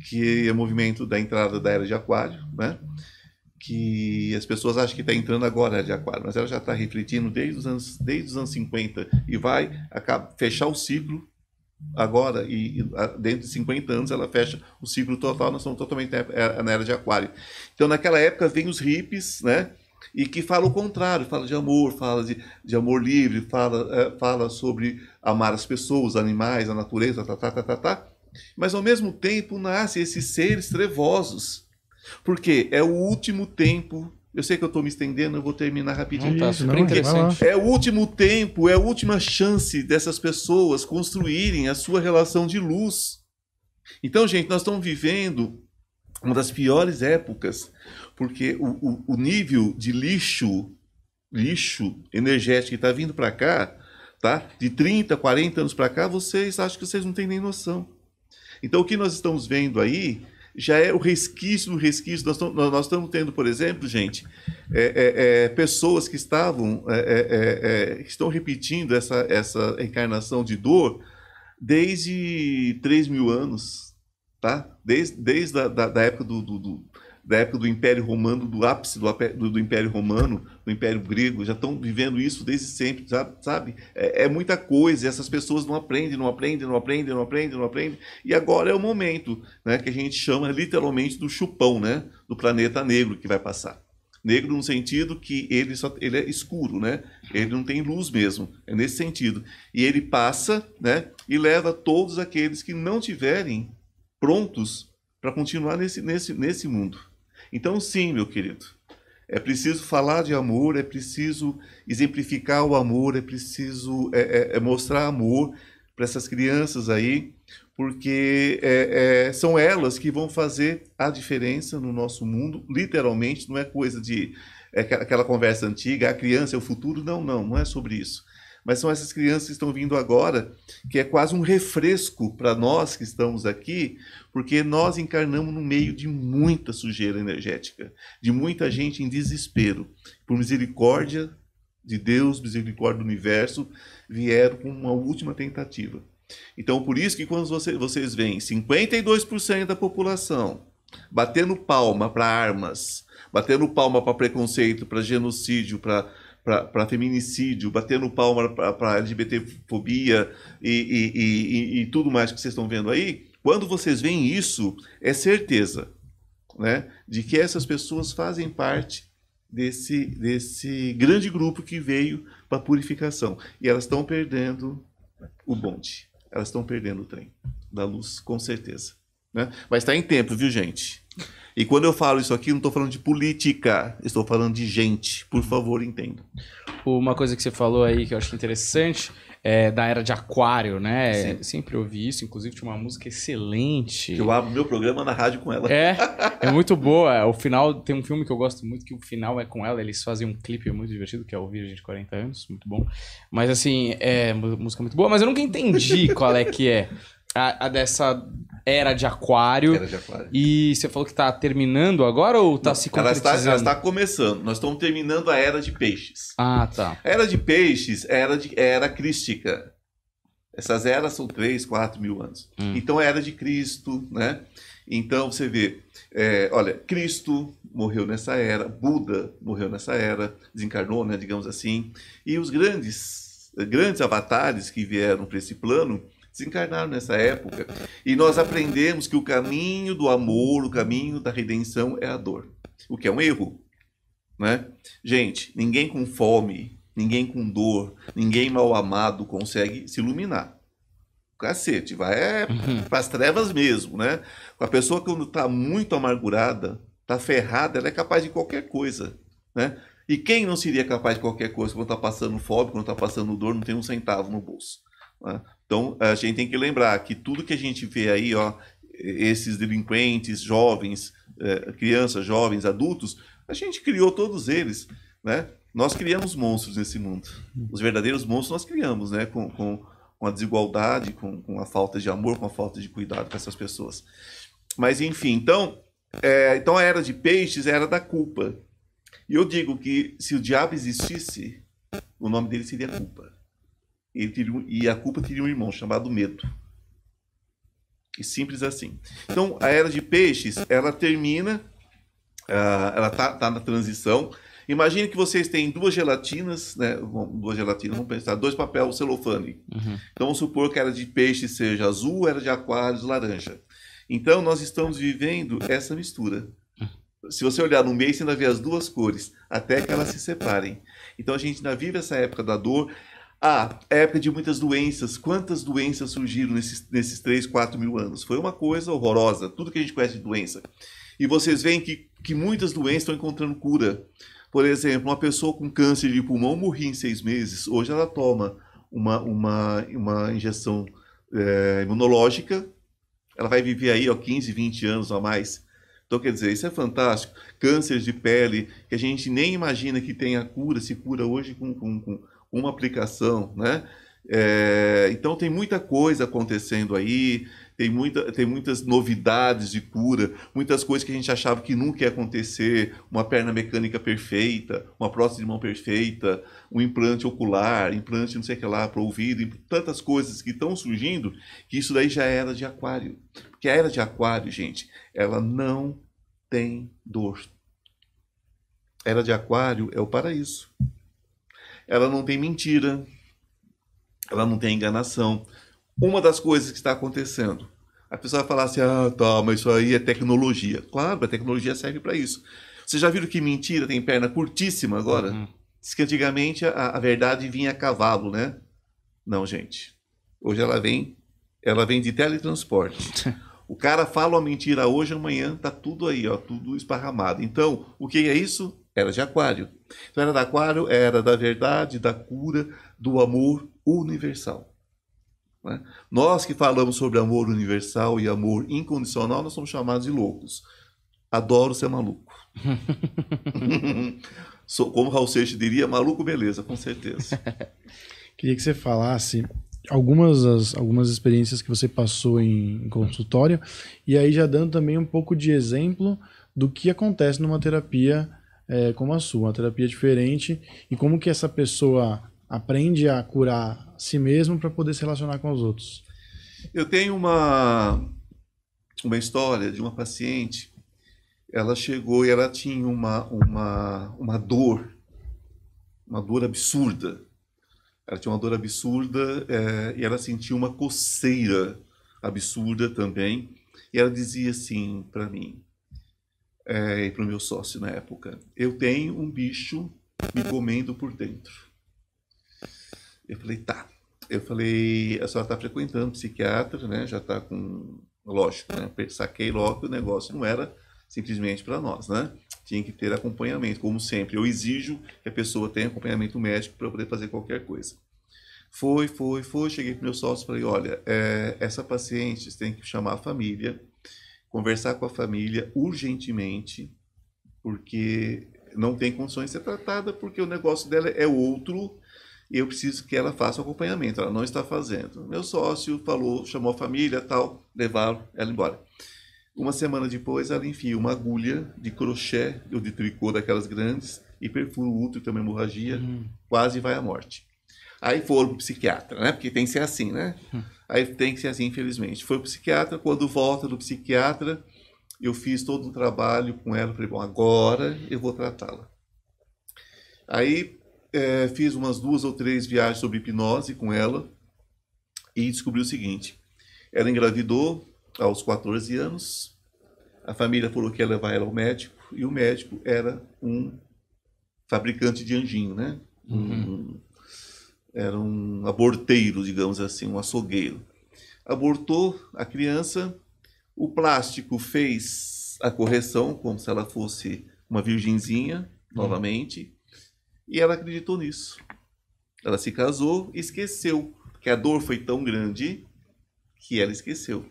que é o movimento da entrada da era de aquário, né? que as pessoas acham que está entrando agora a era de aquário, mas ela já está refletindo desde os, anos, desde os anos 50 e vai acaba, fechar o ciclo agora e, dentro de 50 anos ela fecha o ciclo total, nós estamos totalmente é, na era de aquário. Então naquela época vem os hippies, né? E que fala o contrário, fala de amor, fala de, de amor livre, fala, é, fala sobre amar as pessoas, animais, a natureza, tá, tá, tá, tá, tá. Mas ao mesmo tempo nascem esses seres trevosos, porque é o último tempo eu sei que eu estou me estendendo, eu vou terminar rapidinho. Não, tá super Não, interessante. É o último tempo, é a última chance dessas pessoas construírem a sua relação de luz. Então, gente, nós estamos vivendo uma das piores épocas, porque o, o, o nível de lixo, lixo energético que está vindo para cá, tá? De 30, 40 anos para cá, vocês acham que vocês não têm nem noção. Então, o que nós estamos vendo aí já é o resquício do resquício. Nós, nós estamos tendo, por exemplo, gente, é, é, é, pessoas que estavam, é, é, é, estão repetindo essa, essa encarnação de dor desde 3 mil anos, tá? Desde, desde a da, da época do, do, do da época do Império Romano, do ápice do, do, do, Império Romano, do Império Grego, já estão vivendo isso desde sempre, sabe? É, é, muita coisa, essas pessoas não aprendem, não aprendem, não aprendem, não aprendem, não aprendem. E agora é o momento, né, que a gente chama literalmente do chupão, né, do planeta negro que vai passar. Negro no sentido que ele só ele é escuro, né? Ele não tem luz mesmo, é nesse sentido. E ele passa, né, e leva todos aqueles que não tiverem prontos para continuar nesse, nesse, nesse mundo. Então, sim, meu querido, é preciso falar de amor, é preciso exemplificar o amor, é preciso é, é, é mostrar amor para essas crianças aí, porque é, é, são elas que vão fazer a diferença no nosso mundo, literalmente, não é coisa de é aquela conversa antiga, a criança é o futuro, não, não, não é sobre isso mas são essas crianças que estão vindo agora, que é quase um refresco para nós que estamos aqui, porque nós encarnamos no meio de muita sujeira energética, de muita gente em desespero. Por misericórdia de Deus, misericórdia do universo, vieram com uma última tentativa. Então, por isso que quando você, vocês veem 52% da população batendo palma para armas, batendo palma para preconceito, para genocídio, para feminicídio, batendo palma para LGBTfobia e, e, e, e tudo mais que vocês estão vendo aí, quando vocês veem isso, é certeza né, de que essas pessoas fazem parte desse, desse grande grupo que veio para a purificação. E elas estão perdendo o bonde, elas estão perdendo o trem da luz, com certeza. Né? Mas está em tempo, viu, gente? E quando eu falo isso aqui, não estou falando de política, estou falando de gente. Por favor, entendam. Uma coisa que você falou aí que eu acho interessante é, da era de Aquário, né? Sim. Sempre ouvi isso, inclusive tinha uma música excelente. Que eu abro meu programa na rádio com ela. É, é muito boa. O final, tem um filme que eu gosto muito, que o final é com ela, eles fazem um clipe muito divertido, que é o Virgem de 40 Anos, muito bom. Mas assim, é música muito boa, mas eu nunca entendi qual é que é a, a dessa era de aquário. Era de aquário. E você falou que está terminando agora ou está se concretizando? Ela está, ela está começando. Nós estamos terminando a era de peixes. Ah, tá. A era de peixes era, de, era crística. Essas eras são 3, 4 mil anos. Hum. Então, era de Cristo, né? Então, você vê, é, olha, Cristo morreu nessa era, Buda morreu nessa era, desencarnou, né, digamos assim. E os grandes, grandes avatares que vieram para esse plano, desencarnaram nessa época. E nós aprendemos que o caminho do amor, o caminho da redenção é a dor, o que é um erro. Né? Gente, ninguém com fome, ninguém com dor, ninguém mal amado consegue se iluminar. Cacete, vai é uhum. para as trevas mesmo, né? A pessoa quando está muito amargurada, está ferrada, ela é capaz de qualquer coisa, né? E quem não seria capaz de qualquer coisa quando está passando fome, quando está passando dor, não tem um centavo no bolso? Né? Então, a gente tem que lembrar que tudo que a gente vê aí, ó, esses delinquentes, jovens, é, crianças, jovens, adultos, a gente criou todos eles, né? Nós criamos monstros nesse mundo. Os verdadeiros monstros nós criamos, né? Com, com, com a desigualdade, com, com a falta de amor, com a falta de cuidado com essas pessoas. Mas, enfim, então, é, então a era de peixes era da culpa. E eu digo que se o diabo existisse, o nome dele seria culpa um, e a culpa teria um irmão chamado medo. E simples assim. Então, a era de peixes, ela termina, uh, ela está tá na transição. Imagine que vocês têm duas gelatinas, né? Duas gelatinas, vamos pensar, dois papéis celofane. Uhum. Então, vamos supor que a era de peixes seja azul, era de aquários, laranja. Então, nós estamos vivendo essa mistura. Uhum. Se você olhar no meio, você ainda vê as duas cores, até que elas se separem. Então, a gente ainda vive essa época da dor, ah, época de muitas doenças. Quantas doenças surgiram nesses, nesses 3, 4 mil anos? Foi uma coisa horrorosa, tudo que a gente conhece de doença. E vocês veem que, que muitas doenças estão encontrando cura. Por exemplo, uma pessoa com câncer de pulmão morria em seis meses, hoje ela toma uma, uma, uma injeção é, imunológica, ela vai viver aí ó, 15, 20 anos a mais. Então, quer dizer, isso é fantástico. Câncer de pele, que a gente nem imagina que tenha cura, se cura hoje com, com, com uma aplicação, né? É, então tem muita coisa acontecendo aí, tem, muita, tem muitas novidades de cura, muitas coisas que a gente achava que nunca ia acontecer, uma perna mecânica perfeita, uma prótese de mão perfeita, um implante ocular, implante não sei o que lá para o ouvido, tantas coisas que estão surgindo, que isso daí já era de aquário. Porque a era de aquário, gente, ela não tem dor. Era de aquário é o paraíso ela não tem mentira, ela não tem enganação. Uma das coisas que está acontecendo, a pessoa vai falar assim: ah, tá, mas isso aí é tecnologia. Claro, a tecnologia serve para isso. Vocês já viram que mentira tem perna curtíssima agora? Uhum. Diz que antigamente a, a verdade vinha a cavalo, né? Não, gente. Hoje ela vem, ela vem de teletransporte. O cara fala uma mentira hoje, amanhã tá tudo aí, ó, tudo esparramado. Então, o que é isso? Era de Aquário. Então, era da Aquário, era da verdade, da cura, do amor universal. Né? Nós que falamos sobre amor universal e amor incondicional, nós somos chamados de loucos. Adoro ser maluco. Como Raul Seixas diria, maluco, beleza, com certeza. Queria que você falasse algumas, as, algumas experiências que você passou em, em consultório e aí já dando também um pouco de exemplo do que acontece numa terapia é, como a sua, uma terapia diferente, e como que essa pessoa aprende a curar si mesmo para poder se relacionar com os outros. Eu tenho uma uma história de uma paciente. Ela chegou e ela tinha uma uma uma dor, uma dor absurda. Ela tinha uma dor absurda é, e ela sentia uma coceira absurda também. E ela dizia assim para mim: é, e para o meu sócio na época: Eu tenho um bicho me comendo por dentro. Eu falei, tá. Eu falei, a senhora está frequentando psiquiatra, né? Já está com. Lógico, né? Saquei logo que o negócio não era simplesmente para nós, né? Tinha que ter acompanhamento, como sempre. Eu exijo que a pessoa tenha acompanhamento médico para poder fazer qualquer coisa. Foi, foi, foi. Cheguei para o meu sócio e falei: olha, é, essa paciente tem que chamar a família, conversar com a família urgentemente, porque não tem condições de ser tratada, porque o negócio dela é outro e eu preciso que ela faça o acompanhamento. Ela não está fazendo. Meu sócio falou, chamou a família, tal, levaram ela embora. Uma semana depois, ela enfia uma agulha de crochê ou de tricô daquelas grandes e perfura o útero, tem uma hemorragia, uhum. quase vai à morte. Aí foram para o psiquiatra, né? Porque tem que ser assim, né? Uhum. Aí tem que ser assim, infelizmente. Foi o psiquiatra, quando volta do psiquiatra, eu fiz todo um trabalho com ela, falei, bom, agora eu vou tratá-la. Aí é, fiz umas duas ou três viagens sobre hipnose com ela e descobri o seguinte: ela engravidou aos 14 anos, a família falou que ia levar ela ao médico, e o médico era um fabricante de anjinho, né? Uhum. Um, era um aborteiro, digamos assim, um açougueiro. Abortou a criança, o plástico fez a correção, como se ela fosse uma virgenzinha, hum. novamente, uhum. e ela acreditou nisso. Ela se casou e esqueceu, que a dor foi tão grande que ela esqueceu.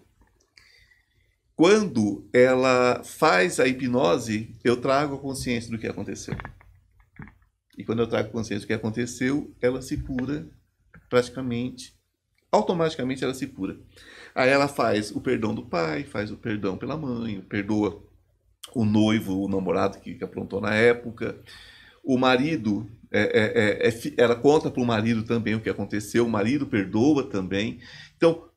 Quando ela faz a hipnose, eu trago a consciência do que aconteceu. E quando eu trago consciência do que aconteceu, ela se cura praticamente, automaticamente ela se cura. Aí ela faz o perdão do pai, faz o perdão pela mãe, perdoa o noivo, o namorado que, que aprontou na época. O marido, é, é, é, é ela conta para o marido também o que aconteceu, o marido perdoa também. Então,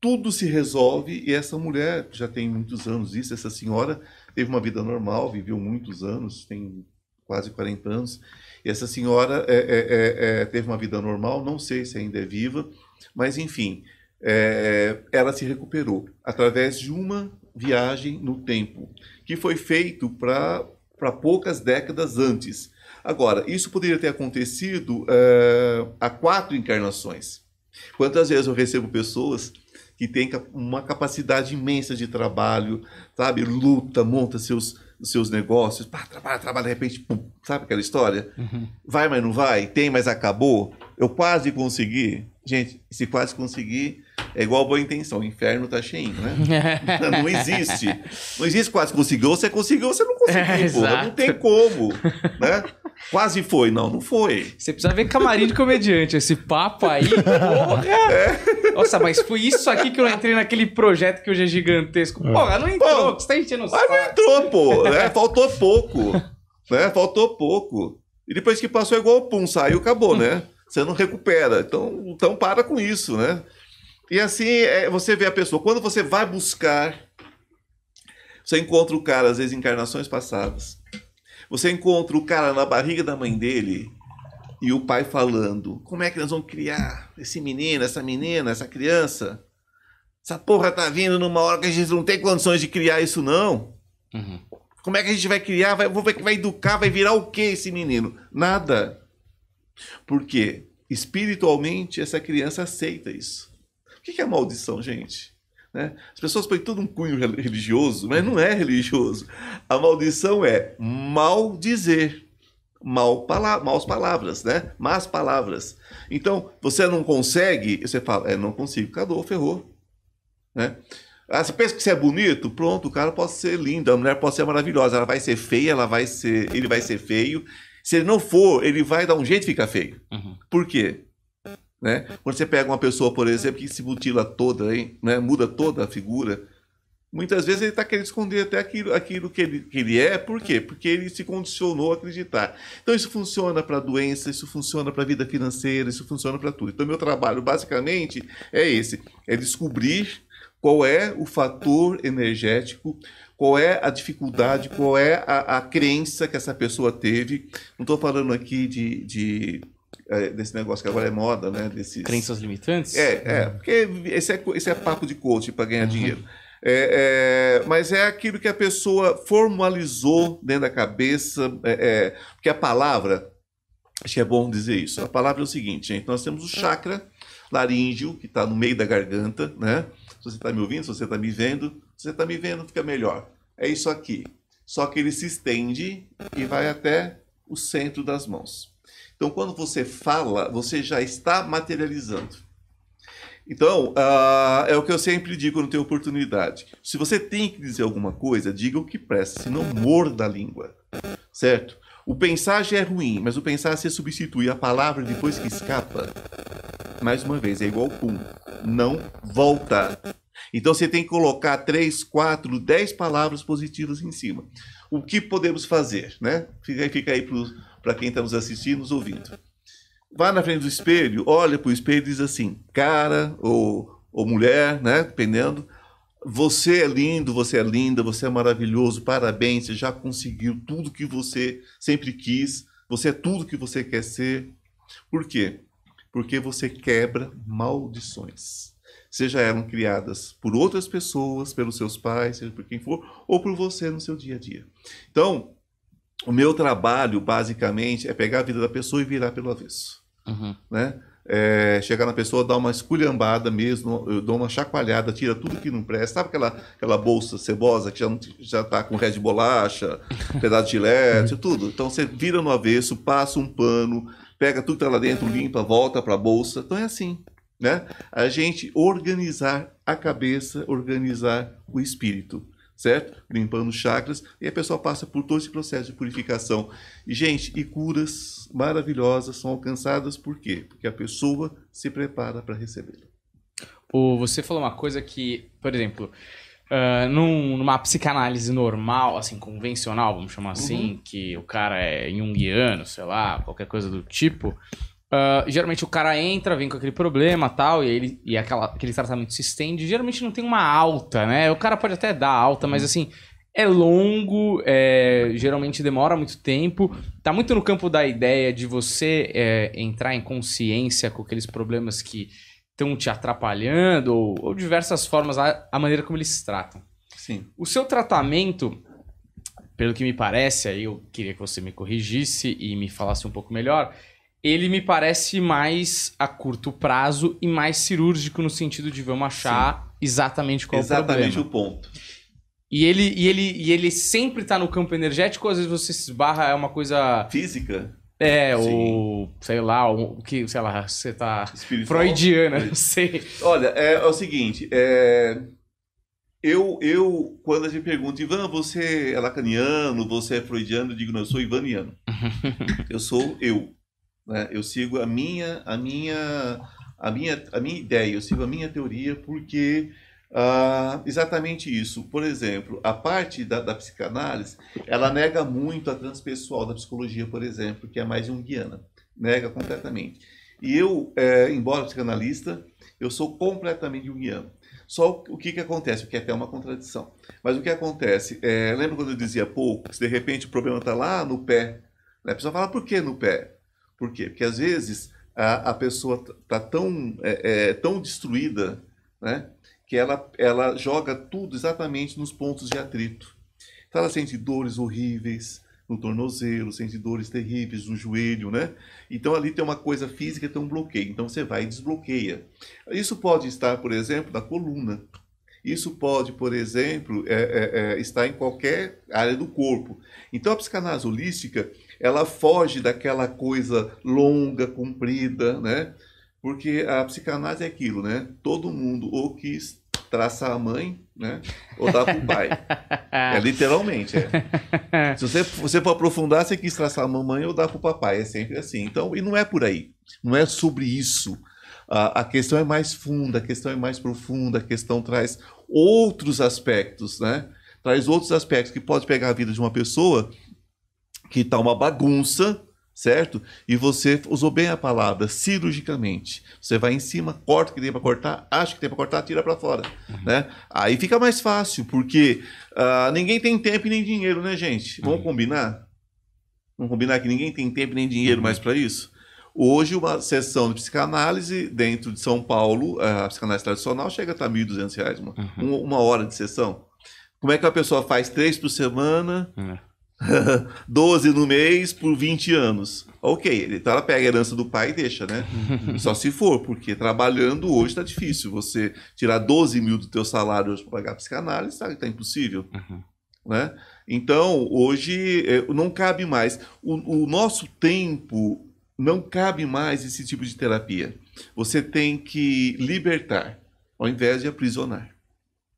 tudo se resolve e essa mulher, já tem muitos anos isso, essa senhora teve uma vida normal, viveu muitos anos, tem quase 40 anos. E essa senhora é é, é, é, teve uma vida normal, não sei se ainda é viva, mas enfim, é, ela se recuperou através de uma viagem no tempo, que foi feito para poucas décadas antes. Agora, isso poderia ter acontecido há quatro encarnações. Quantas vezes eu recebo pessoas que têm uma capacidade imensa de trabalho, sabe? Luta, monta seus seus negócios, pá, trabalha, trabalha, de repente, pum, sabe aquela história? Uhum. Vai, mas não vai, tem, mas acabou. Eu quase consegui. Gente, se quase conseguir, é igual boa intenção. O inferno tá cheio, né? não existe. Não existe quase conseguiu. Você conseguiu, você não conseguiu, é, porra. Exato. Não tem como, né? Quase foi, não, não foi. Você precisa ver camarim de comediante, esse papo aí, porra! É. Nossa, mas foi isso aqui que eu entrei naquele projeto que hoje é gigantesco. É. Porra, não entrou, você tá enchendo os Mas não entrou, pô, né? Faltou pouco, né? Faltou pouco. E depois que passou é igual o pum, saiu, acabou, né? Você não recupera, então, então para com isso, né? E assim, é, você vê a pessoa, quando você vai buscar, você encontra o cara, às vezes, encarnações passadas você encontra o cara na barriga da mãe dele e o pai falando: como é que nós vamos criar esse menino, essa menina, essa criança? Essa porra tá vindo numa hora que a gente não tem condições de criar isso, não. Uhum. Como é que a gente vai criar? Vai, vai, vai educar? Vai virar o que esse menino? Nada. Porque espiritualmente essa criança aceita isso. O que é maldição, gente? Né? As pessoas põem todo um cunho religioso, mas não é religioso. A maldição é mal dizer, mal pala maus palavras, né? más palavras. Então, você não consegue, você fala, é, não consigo, cadê? Ferrou. Né? Ah, você pensa que você é bonito? Pronto, o cara pode ser lindo, a mulher pode ser maravilhosa, ela vai ser feia, ela vai ser, ele vai ser feio. Se ele não for, ele vai dar um jeito de ficar feio. Uhum. Por quê? Né? Quando você pega uma pessoa, por exemplo, que se mutila toda, hein? Né? muda toda a figura, muitas vezes ele está querendo esconder até aquilo, aquilo que, ele, que ele é. Por quê? Porque ele se condicionou a acreditar. Então isso funciona para a doença, isso funciona para a vida financeira, isso funciona para tudo. Então meu trabalho basicamente é esse, é descobrir qual é o fator energético, qual é a dificuldade, qual é a, a crença que essa pessoa teve. Não estou falando aqui de, de é, desse negócio que agora é moda, né? Desses... Crenças limitantes? É, é, uhum. porque esse é, esse é papo de coach para ganhar uhum. dinheiro. É, é, mas é aquilo que a pessoa formalizou dentro da cabeça, é, é, porque a palavra, acho que é bom dizer isso, a palavra é o seguinte, gente, nós temos o chakra laríngeo, que está no meio da garganta, né? Se você está me ouvindo, se você está me vendo, se você está me vendo, fica melhor. É isso aqui. Só que ele se estende e vai até o centro das mãos. Então, quando você fala, você já está materializando. Então, uh, é o que eu sempre digo quando tem oportunidade. Se você tem que dizer alguma coisa, diga o que presta, senão morda a língua. Certo? O pensar já é ruim, mas o pensar se substitui a palavra depois que escapa. Mais uma vez, é igual pum. Não volta. Então você tem que colocar 3, 4, 10 palavras positivas em cima. O que podemos fazer, né? Fica, fica aí para os para quem está nos assistindo, nos ouvindo. Vá na frente do espelho, olha para o espelho e diz assim: cara ou, ou mulher, né? Dependendo. Você é lindo, você é linda, você é maravilhoso, parabéns, você já conseguiu tudo que você sempre quis, você é tudo que você quer ser. Por quê? Porque você quebra maldições. Seja eram criadas por outras pessoas, pelos seus pais, seja por quem for, ou por você no seu dia a dia. Então, o meu trabalho, basicamente, é pegar a vida da pessoa e virar pelo avesso. Uhum. Né? É, chegar na pessoa, dar uma esculhambada mesmo, eu dou uma chacoalhada, tira tudo que não presta. Sabe aquela, aquela bolsa cebosa que já, já tá com resto de bolacha, pedaço de gilete, tudo? Então você vira no avesso, passa um pano, pega tudo que tá lá dentro, limpa, volta para a bolsa. Então é assim, né? A gente organizar a cabeça, organizar o espírito certo? Limpando chakras. E a pessoa passa por todo esse processo de purificação. E, gente, e curas maravilhosas são alcançadas por quê? Porque a pessoa se prepara para recebê-la. Você falou uma coisa que, por exemplo, uh, num, numa psicanálise normal, assim, convencional, vamos chamar assim, uhum. que o cara é junguiano, sei lá, qualquer coisa do tipo, Uh, geralmente o cara entra, vem com aquele problema tal, e, ele, e aquela, aquele tratamento se estende. Geralmente não tem uma alta, né? O cara pode até dar alta, mas uhum. assim, é longo, é, geralmente demora muito tempo. Tá muito no campo da ideia de você é, entrar em consciência com aqueles problemas que estão te atrapalhando, ou, ou diversas formas, a, a, maneira como eles tratam. Sim. O seu tratamento, pelo que me parece, aí eu queria que você me corrigisse e me falasse um pouco melhor ele me parece mais a curto prazo e mais cirúrgico no sentido de vamos achar Sim. exatamente qual exatamente é o problema. Exatamente o ponto. E ele, e ele, e ele sempre está no campo energético, às vezes você se esbarra, é uma coisa. Física? É, Sim. ou sei lá, o que, sei lá, você tá. Espiritual. Freudiana, não sei. Olha, é, é o seguinte, é... Eu, eu, quando a gente pergunta, Ivan, você é lacaniano, você é freudiano, eu digo, não, eu sou ivaniano. eu sou eu. Né? Eu sigo a minha, a minha, a minha, a minha ideia, eu sigo a minha teoria porque ah, exatamente isso. Por exemplo, a parte da, da, psicanálise, ela nega muito a transpessoal da psicologia, por exemplo, que é mais junguiana. Nega completamente. E eu, é, embora psicanalista, eu sou completamente junguiano. Só o que, que acontece, o que é até uma contradição. Mas o que acontece, é, lembra quando eu dizia pouco, se de repente o problema está lá no pé, né? a pessoa fala, por que no pé? Por quê? Porque às vezes a, a pessoa está tão, é, é, tão destruída né, que ela, ela joga tudo exatamente nos pontos de atrito. Então ela sente dores horríveis no tornozelo, sente dores terríveis no joelho, né? Então ali tem uma coisa física, tem um bloqueio. Então você vai e desbloqueia. Isso pode estar, por exemplo, na coluna. Isso pode, por exemplo, é, é, é, estar em qualquer área do corpo. Então, a psicanálise holística ela foge daquela coisa longa, comprida, né? Porque a psicanálise é aquilo, né? Todo mundo ou quis traçar a mãe, né? Ou dá pro pai. é literalmente, é. Se você, você for aprofundar, você quis traçar a mamãe ou dá pro papai. É sempre assim. Então, e não é por aí. Não é sobre isso. A, a questão é mais funda, a questão é mais profunda, a questão traz outros aspectos, né? Traz outros aspectos que pode pegar a vida de uma pessoa que está uma bagunça, certo? E você usou bem a palavra, cirurgicamente. Você vai em cima, corta o que tem para cortar, acha que tem para cortar, tira para fora, uhum. né? Aí fica mais fácil, porque uh, ninguém tem tempo e nem dinheiro, né, gente? Vamos uhum. combinar? Vamos combinar que ninguém tem tempo nem dinheiro uhum. mais para isso? Hoje, uma sessão de psicanálise dentro de São Paulo, ah, a psicanálise tradicional, chega a estar R$ 1.200, uma, uhum. uma hora de sessão. Como é que a pessoa faz três por semana? É. 12 no mês por 20 anos. Ok, então ela pega a herança do pai e deixa, né? Só se for, porque trabalhando hoje está difícil. Você tirar 12 mil do teu salário hoje para pagar psicanálise, tá, Está impossível. Uhum. Né? Então, hoje é, não cabe mais. O, o nosso tempo não cabe mais esse tipo de terapia. Você tem que libertar, ao invés de aprisionar.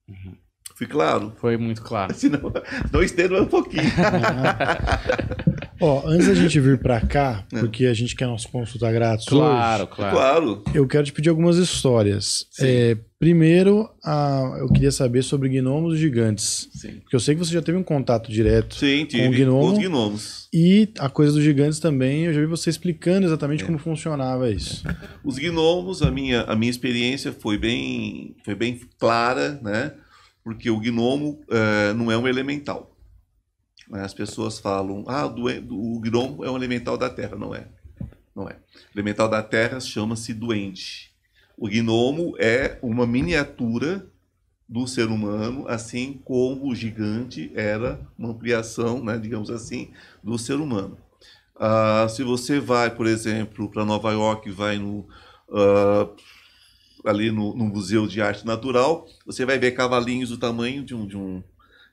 Uhum. Fui claro? Foi muito claro. Senão, não estendo é um pouquinho. Ó, antes da gente vir para cá, é. porque a gente quer nosso consulta grátis claro, hoje, é Claro, Eu quero te pedir algumas histórias. É, primeiro, a, eu queria saber sobre gnomos gigantes. Sim. Porque eu sei que você já teve um contato direto Sim, tive, com o Sim, gnomos. E a coisa dos gigantes também, eu já vi você explicando exatamente é. como funcionava isso. Os gnomos, a minha, a minha experiência foi bem, foi bem clara, né? porque o gnomo eh, não é um elemental. As pessoas falam, ah, do, o gnomo é um elemental da terra. Não é. Não é. O elemental da terra chama-se doente. O gnomo é uma miniatura do ser humano, assim como o gigante era uma ampliação, né, digamos assim, do ser humano. Uh, se você vai, por exemplo, para Nova York, vai no. Uh, ali no, no, Museu de Arte Natural, você vai ver cavalinhos do tamanho de um, de um,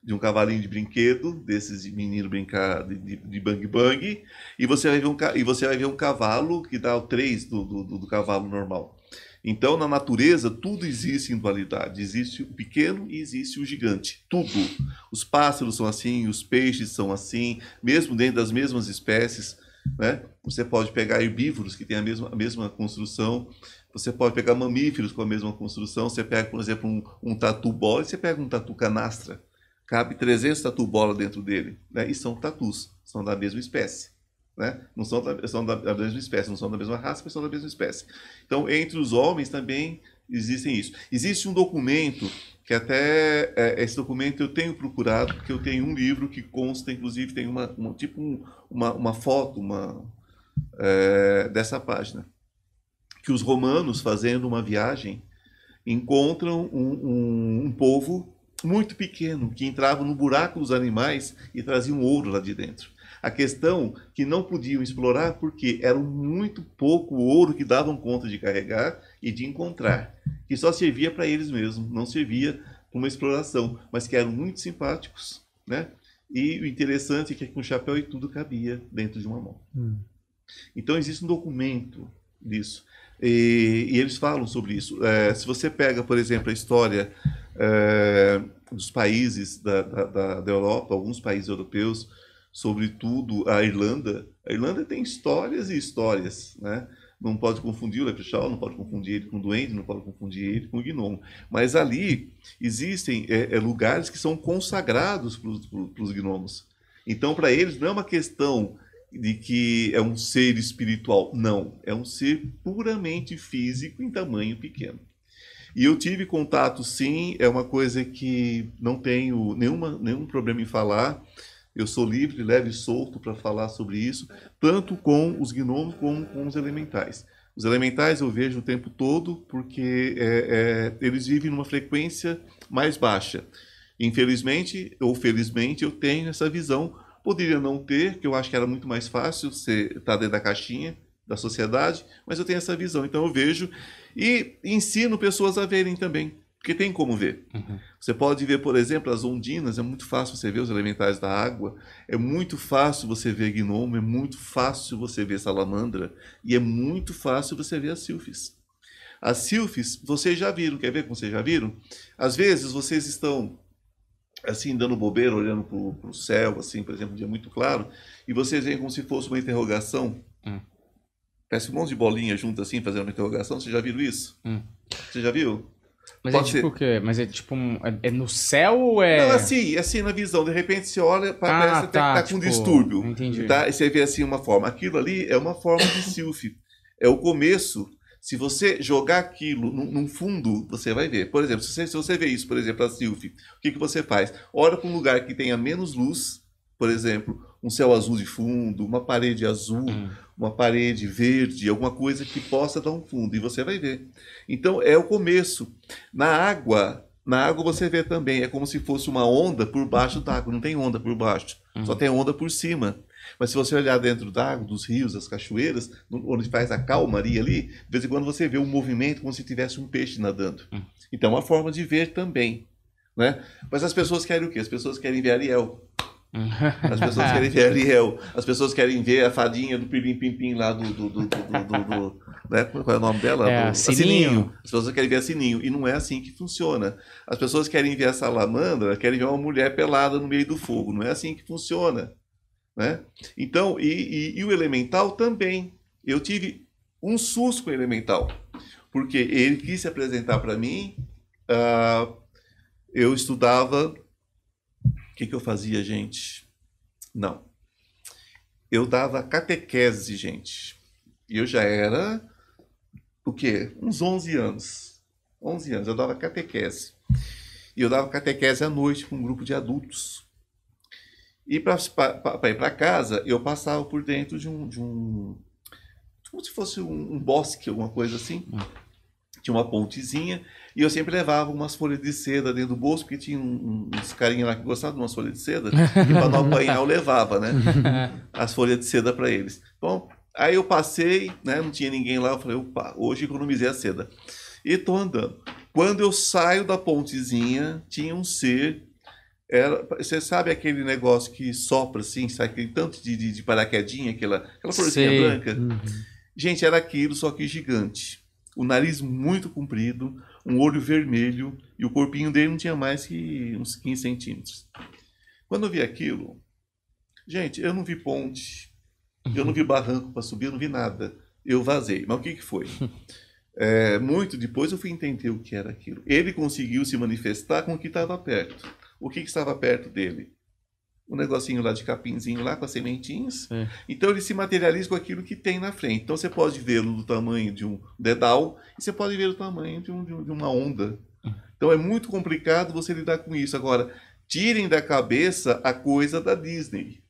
de um cavalinho de brinquedo, desses de menino brincar de, de, de bang bang, e você, vai ver um, e você vai ver um cavalo que dá o 3 do, do, do, do cavalo normal. Então, na natureza, tudo existe em dualidade. Existe o pequeno e existe o gigante. Tudo. Os pássaros são assim, os peixes são assim, mesmo dentro das mesmas espécies. Né? Você pode pegar herbívoros que têm a mesma, a mesma construção você pode pegar mamíferos com a mesma construção. Você pega, por exemplo, um, um tatu bola e você pega um tatu canastra. Cabe 300 tatu bola dentro dele. Né? E são tatus, são da mesma espécie. Né? Não são da, são da, mesma espécie, não são da mesma raça, mas são da mesma espécie. Então, entre os homens também existem isso. Existe um documento que até é, esse documento eu tenho procurado, porque eu tenho um livro que consta, inclusive, tem uma, uma tipo um, uma, uma foto uma, é, dessa página que os romanos, fazendo uma viagem, encontram um, um, um povo muito pequeno que entrava no buraco dos animais e trazia um ouro lá de dentro. A questão que não podiam explorar porque era muito pouco ouro que davam conta de carregar e de encontrar, que só servia para eles mesmos, não servia para uma exploração, mas que eram muito simpáticos, né? E o interessante é que com chapéu e tudo cabia dentro de uma mão. Hum. Então existe um documento disso. E, e eles falam sobre isso. É, se você pega, por exemplo, a história é, dos países da, da, da, Europa, alguns países europeus, sobretudo a Irlanda, a Irlanda tem histórias e histórias, né? Não pode confundir o Leprechaun, não pode confundir ele com o Duende, não pode confundir ele com o Gnomo. Mas ali existem é, é, lugares que são consagrados para os gnomos. Então, para eles, não é uma questão de que é um ser espiritual. Não, é um ser puramente físico em tamanho pequeno. E eu tive contato, sim, é uma coisa que não tenho nenhuma, nenhum problema em falar. Eu sou livre, leve e solto para falar sobre isso, tanto com os gnomos como com os elementais. Os elementais eu vejo o tempo todo porque é, é, eles vivem numa frequência mais baixa. Infelizmente ou felizmente eu tenho essa visão Poderia não ter, que eu acho que era muito mais fácil você estar tá dentro da caixinha da sociedade, mas eu tenho essa visão, então eu vejo e ensino pessoas a verem também, porque tem como ver. Uhum. Você pode ver, por exemplo, as ondinas, é muito fácil você ver os elementais da água, é muito fácil você ver gnomo, é muito fácil você ver salamandra e é muito fácil você ver as silfes. As silfes, vocês já viram, quer ver como vocês já viram? Às vezes vocês estão assim, dando bobeira, olhando para o céu, assim, por exemplo, um dia muito claro, e vocês veem como se fosse uma interrogação. Hum. Parece um monte de bolinha junto, assim, fazendo uma interrogação. você já viu isso? Hum. Você já viu? Mas é Pode é tipo ser... o quê? Mas é tipo um... É, é no céu ou é... Não, assim, é assim na visão. De repente você olha, ah, parece ah, tá, que tá, tá tipo... com um distúrbio. Entendi. Tá? E você vê assim uma forma. Aquilo ali é uma forma de silph. É o começo se você jogar aquilo num, num, fundo, você vai ver. Por exemplo, se você, se você vê isso, por exemplo, a selfie, o que, que você faz? Olha para um lugar que tenha menos luz, por exemplo, um céu azul de fundo, uma parede azul, hum. uma parede verde, alguma coisa que possa dar um fundo, e você vai ver. Então é o começo. Na água, na água você vê também, é como se fosse uma onda por baixo da água, não tem onda por baixo, hum. só tem onda por cima. Mas se você olhar dentro d'água, dos rios, das cachoeiras, onde faz a calmaria ali, de vez em quando você vê um movimento como se tivesse um peixe nadando. Hum. Então é uma forma de ver também. Né? Mas as pessoas querem o quê? As pessoas querem ver Ariel. Hum. As pessoas querem ver Ariel. As pessoas querem ver a fadinha do Pirim Pim Pim lá do. do, do, do né? É Qual é o nome dela? É, do, Sininho. Sininho. As pessoas querem ver a Sininho. E não é assim que funciona. As pessoas querem ver a salamandra, querem ver uma mulher pelada no meio do fogo. Não é assim que funciona. Né? Então, e, e, e o elemental também. Eu tive um susto com o elemental, porque ele quis se apresentar para mim. Uh, eu estudava. O que, que eu fazia, gente? Não. Eu dava catequese, gente. Eu já era o quê? Uns 11 anos. 11 anos, eu dava catequese. E eu dava catequese à noite para um grupo de adultos. E para ir para casa, eu passava por dentro de um, de um como se fosse um, um, bosque, alguma coisa assim. Ah. Tinha uma pontezinha e eu sempre levava umas folhas de seda dentro do bolso, porque tinha uns carinhas lá que gostavam de umas folhas de seda, e para não apanhar eu levava, né? As folhas de seda para eles. Bom, aí eu passei, né? Não tinha ninguém lá, eu falei, opa, hoje economizei a seda. E tô andando. Quando eu saio da pontezinha, tinha um ser era, você sabe aquele negócio que sopra assim, sai aquele tanto de, de, de paraquedinha, aquela, aquela florzinha branca? Uhum. Gente, era aquilo, só que gigante. O nariz muito comprido, um olho vermelho e o corpinho dele não tinha mais que uns 15 centímetros. Quando eu vi aquilo, gente, eu não vi ponte, uhum. eu não vi uhum. barranco para subir, eu não vi nada. Eu vazei. Mas o que, que foi? É, muito depois eu fui entender o que era aquilo. Ele conseguiu se manifestar com o que estava perto. O que, que estava perto dele? um negocinho lá de capinzinho lá com as sementinhas. É. Então ele se materializa com aquilo que tem na frente. Então você pode vê-lo do tamanho de um dedal e você pode ver o tamanho de, um, de, uma onda. Então é muito complicado você lidar com isso. Agora, tirem da cabeça a coisa da Disney.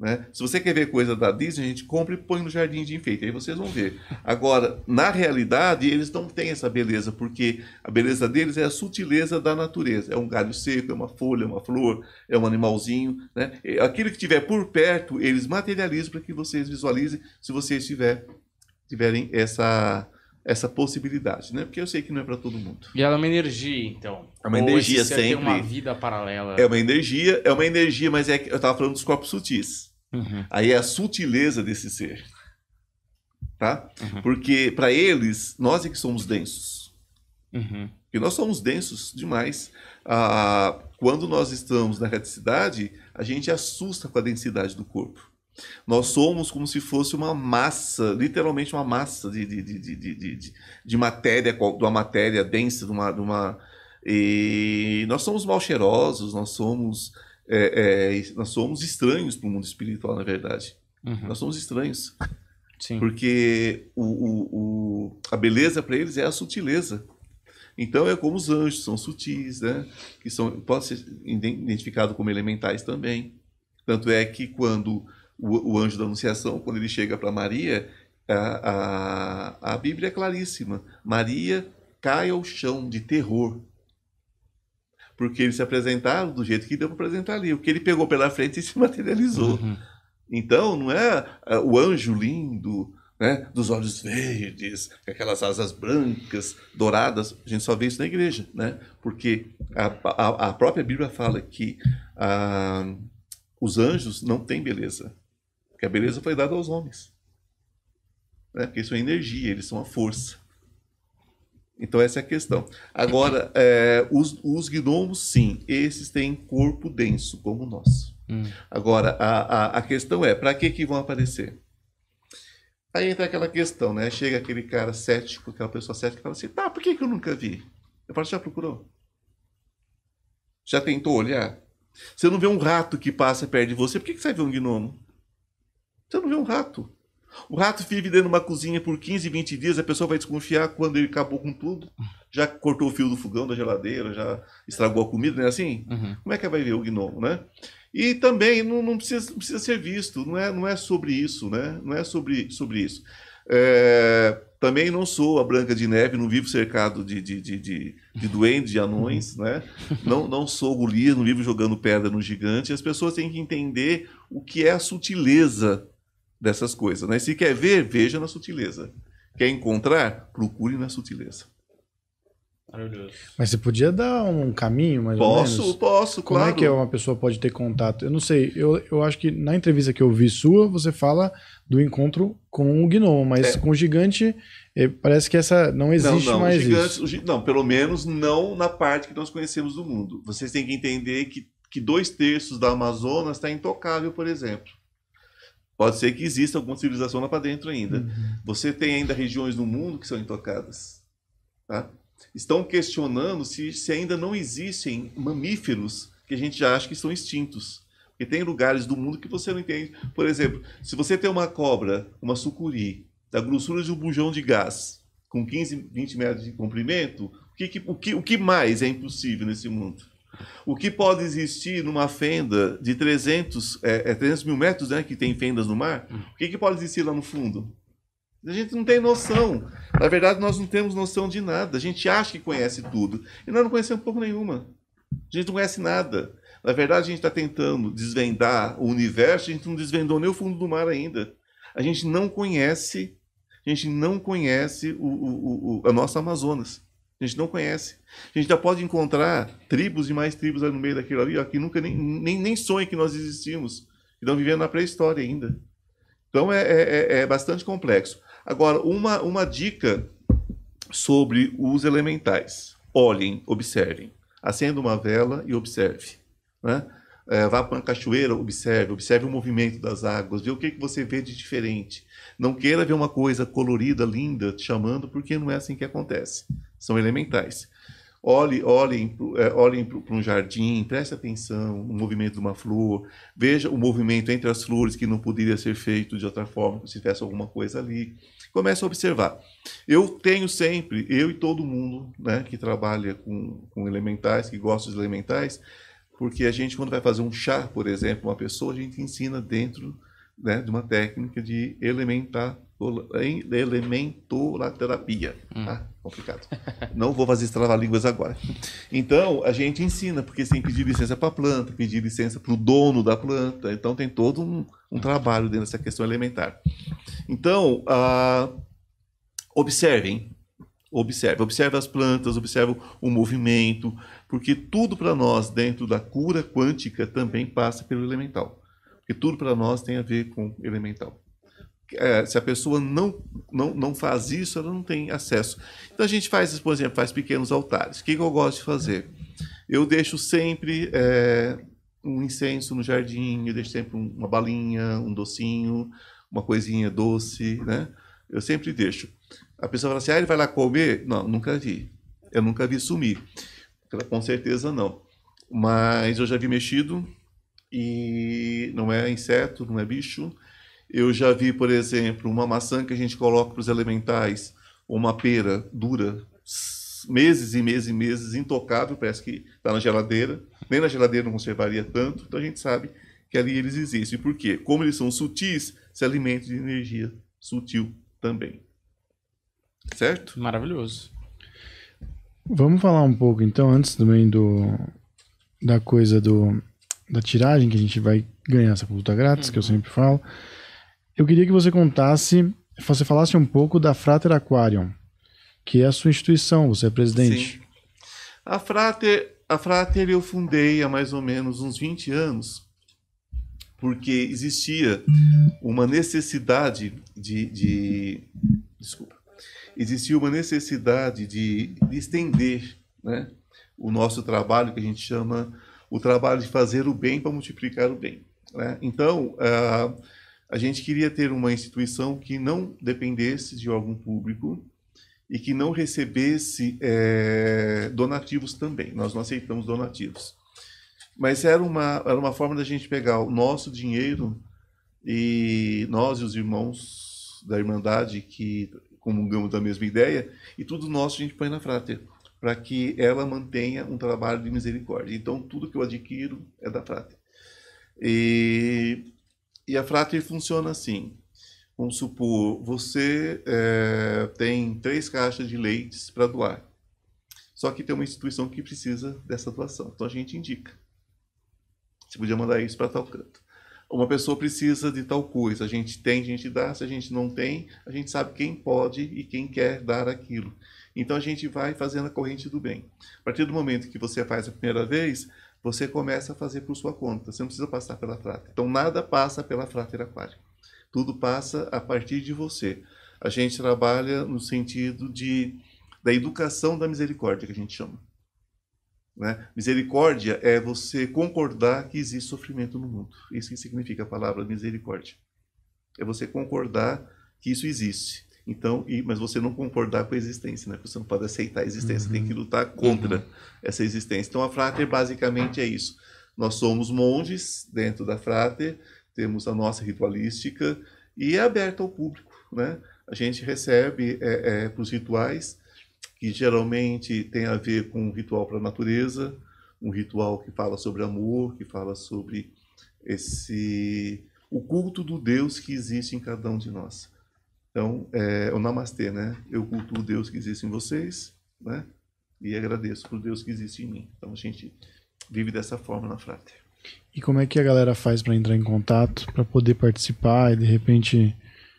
Né? Se você quer ver coisa da Disney, a gente compra e põe no jardim de enfeite, aí vocês vão ver. Agora, na realidade, eles não têm essa beleza, porque a beleza deles é a sutileza da natureza. É um galho seco, é uma folha, é uma flor, é um animalzinho. Né? Aquilo que tiver por perto, eles materializam para que vocês visualizem, se vocês tiver, tiverem essa, essa possibilidade, né? Porque eu sei que não é para todo mundo. E ela é uma energia, então. É uma Ou energia sempre. É uma vida paralela. É uma energia, é uma energia, mas é eu estava falando dos corpos sutis. Uhum. Aí é a sutileza desse ser. Tá? Uhum. Porque para eles, nós é que somos densos. Uhum. E nós somos densos demais. Ah, quando nós estamos na reticidade, a gente assusta com a densidade do corpo. Nós somos como se fosse uma massa, literalmente uma massa de, de, de, de, de, de matéria, de uma matéria densa, de uma. De uma e nós somos mal cheirosos, nós somos é, é, nós somos estranhos para o mundo espiritual, na verdade. Uhum. Nós somos estranhos. Sim. Porque o, o, o, a beleza para eles é a sutileza. Então é como os anjos, são sutis, né? que são, pode ser identificado como elementais também. Tanto é que quando o, o anjo da Anunciação, quando ele chega para Maria, a, a, a Bíblia é claríssima. Maria cai ao chão de terror porque eles se apresentaram do jeito que deu para apresentar ali. O que ele pegou pela frente se materializou. Uhum. Então, não é, é o anjo lindo, né, dos olhos verdes, aquelas asas brancas, douradas. A gente só vê isso na igreja, né? Porque a, a, a própria Bíblia fala que a, ah, os anjos não têm beleza, que a beleza foi dada aos homens. Né? Porque isso é energia, eles são a força. Então essa é a questão. Agora, é, os, os, gnomos, sim, esses têm corpo denso, como o nosso. Hum. Agora, a, a, a, questão é, para que, que vão aparecer? Aí entra aquela questão, né? Chega aquele cara cético, aquela pessoa cética, e fala assim, tá, por que, que eu nunca vi? Eu falo, já procurou? Já tentou olhar? Você não vê um rato que passa perto de você, por que, que você vê um gnomo? Você não vê um rato. O rato vive dentro de uma cozinha por 15, 20 dias, a pessoa vai desconfiar quando ele acabou com tudo. Já cortou o fio do fogão, da geladeira, já estragou a comida, não é assim? Uhum. Como é que vai ver o gnomo, né? E também não, não, precisa, não precisa ser visto, não é, não é sobre isso, né? Não é sobre, sobre isso. É, também não sou a Branca de Neve, não vivo cercado de, de, de, de, de duendes, de anões, né? Não, não sou Golias, não vivo jogando pedra no gigante. As pessoas têm que entender o que é a sutileza dessas coisas. Né? Se quer ver, veja na sutileza. Quer encontrar, procure na sutileza. Maravilhoso. Mas você podia dar um caminho, mais posso, ou menos? Posso, Como claro. Como é que uma pessoa pode ter contato? Eu não sei, eu, eu acho que na entrevista que eu vi sua, você fala do encontro com o gnomo, mas é. com o gigante eh, parece que essa não existe não, não, mais gigantes, isso. O, não, pelo menos não na parte que nós conhecemos do mundo. Vocês têm que entender que, que dois terços da Amazonas está intocável, por exemplo. Pode ser que exista alguma civilização lá para dentro ainda. Uhum. Você tem ainda regiões no mundo que são intocadas. Tá? Estão questionando se, se ainda não existem mamíferos que a gente já acha que são extintos. Porque tem lugares do mundo que você não entende. Por exemplo, se você tem uma cobra, uma sucuri, da grossura de um bujão de gás, com 15, 20 metros de comprimento, o que, o que, o que mais é impossível nesse mundo? O que pode existir numa fenda de 300, é, é 300 mil metros, né, que tem fendas no mar, hum. o que, que pode existir lá no fundo? A gente não tem noção. Na verdade, nós não temos noção de nada. A gente acha que conhece tudo. E nós não conhecemos pouco nenhuma. A gente não conhece nada. Na verdade, a gente está tentando desvendar o universo, a gente não desvendou nem o fundo do mar ainda. A gente não conhece, a gente não conhece o, o, o a nossa Amazonas. A gente não conhece. A gente já pode encontrar tribos e mais tribos no meio daquilo ali, ó, que nunca nem, nem, nem sonha que nós existimos. Que estão vivendo na pré-história ainda. Então é, é, é, é bastante complexo. Agora, uma, uma dica sobre os elementais. Olhem, observem. Acenda uma vela e observe. Né? É, vá para uma cachoeira, observe, observe o movimento das águas, vê o que, que você vê de diferente. Não queira ver uma coisa colorida, linda, te chamando, porque não é assim que acontece. São elementais. Olhe, olhem, é, olhem para um jardim, preste atenção no movimento de uma flor, veja o movimento entre as flores que não poderia ser feito de outra forma, se tivesse alguma coisa ali. Comece a observar. Eu tenho sempre, eu e todo mundo né, que trabalha com, com elementais, que gosta de elementais, porque a gente, quando vai fazer um chá, por exemplo, uma pessoa, a gente ensina dentro né, de uma técnica de elementar elementoterapia. Hum. Tá? complicado. Não vou fazer estrava-línguas agora. Então, a gente ensina, porque você tem que pedir licença para a planta, pedir licença para o dono da planta. Então, tem todo um, um trabalho dentro dessa questão elementar. Então, observem. Observe, observe as plantas, observe o movimento, porque tudo para nós dentro da cura quântica também passa pelo elemental. E tudo para nós tem a ver com elemental. É, se a pessoa não, não, não faz isso, ela não tem acesso. Então a gente faz, por exemplo, faz pequenos altares. O que, que eu gosto de fazer? Eu deixo sempre é, um incenso no jardim, eu deixo sempre uma balinha, um docinho, uma coisinha doce, né? Eu sempre deixo. A pessoa fala assim, ah, ele vai lá comer? Não, nunca vi. Eu nunca vi sumir. Com certeza não. Mas eu já vi mexido, e não é inseto, não é bicho. Eu já vi, por exemplo, uma maçã que a gente coloca para os elementais, uma pera dura, meses e meses e meses, intocável, parece que está na geladeira. Nem na geladeira não conservaria tanto, então a gente sabe que ali eles existem. Por quê? Como eles são sutis, se alimentam de energia sutil também. Certo? Maravilhoso. Vamos falar um pouco, então, antes também do da coisa do da tiragem que a gente vai ganhar essa consulta grátis, uhum. que eu uhum. sempre falo. Eu queria que você contasse, você falasse um pouco da Frater Aquarium, que é a sua instituição, você é presidente. Sim. A Frater, a Frater eu fundei há mais ou menos uns 20 anos, porque existia uma necessidade de, de desculpa, existia uma necessidade de, de estender, né, o nosso trabalho que a gente chama o trabalho de fazer o bem para multiplicar o bem. Né? Então, uh, a gente queria ter uma instituição que não dependesse de algum público e que não recebesse é, donativos também. Nós não aceitamos donativos. Mas era uma, era uma forma da gente pegar o nosso dinheiro e nós e os irmãos da Irmandade que comungamos da mesma ideia e tudo nosso a gente põe na Frater para que ela mantenha um trabalho de misericórdia. Então, tudo que eu adquiro é da Frater. E, e a Frater funciona assim. Vamos supor, você é, tem três caixas de leites para doar. Só que tem uma instituição que precisa dessa doação. Então, a gente indica. Você podia mandar isso para tal canto. Uma pessoa precisa de tal coisa. A gente tem, a gente dá. Se a gente não tem, a gente sabe quem pode e quem quer dar aquilo. Então a gente vai fazendo a corrente do bem. A partir do momento que você faz a primeira vez, você começa a fazer por sua conta. Você não precisa passar pela Frater. Então nada passa pela Frater Aquário. Tudo passa a partir de você. A gente trabalha no sentido de da educação da misericórdia que a gente chama. Né? Misericórdia é você concordar que existe sofrimento no mundo. Isso que significa a palavra misericórdia. É você concordar que isso existe. Então, e, mas você não concordar com a existência, né? Você não pode aceitar a existência, uhum. tem que uhum. lutar contra uhum. essa existência. Então, a Frater basicamente é isso. Nós somos monges dentro da Frater, temos a nossa ritualística e é aberta ao público, né? A gente recebe é, é, para os rituais, que geralmente tem a ver com um ritual para a natureza, um ritual que fala sobre amor, que fala sobre esse o culto do Deus que existe em cada um de nós. Então, é, o Namastê, né? Eu cultuo o Deus que existe em vocês, né? E agradeço por Deus que existe em mim. Então, a gente vive dessa forma na fraternidade. E como é que a galera faz para entrar em contato, para poder participar e de repente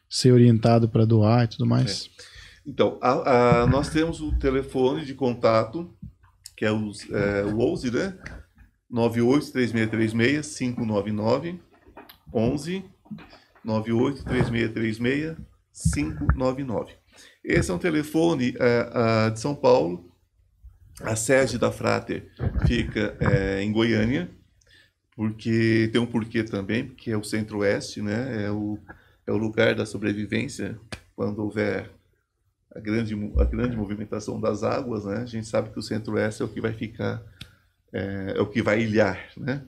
ser orientado para doar e tudo mais? É. Então, a, a, nós temos o telefone de contato, que é, é o 11, né? 983636 599 11 599. Esse é um telefone é, a, de São Paulo. A sede da Frater fica é, em Goiânia, porque tem um porquê também, porque é o Centro-Oeste, né? É o, é o lugar da sobrevivência quando houver a grande, a grande movimentação das águas, né? A gente sabe que o Centro-Oeste é o que vai ficar, é, é o que vai ilhar, né?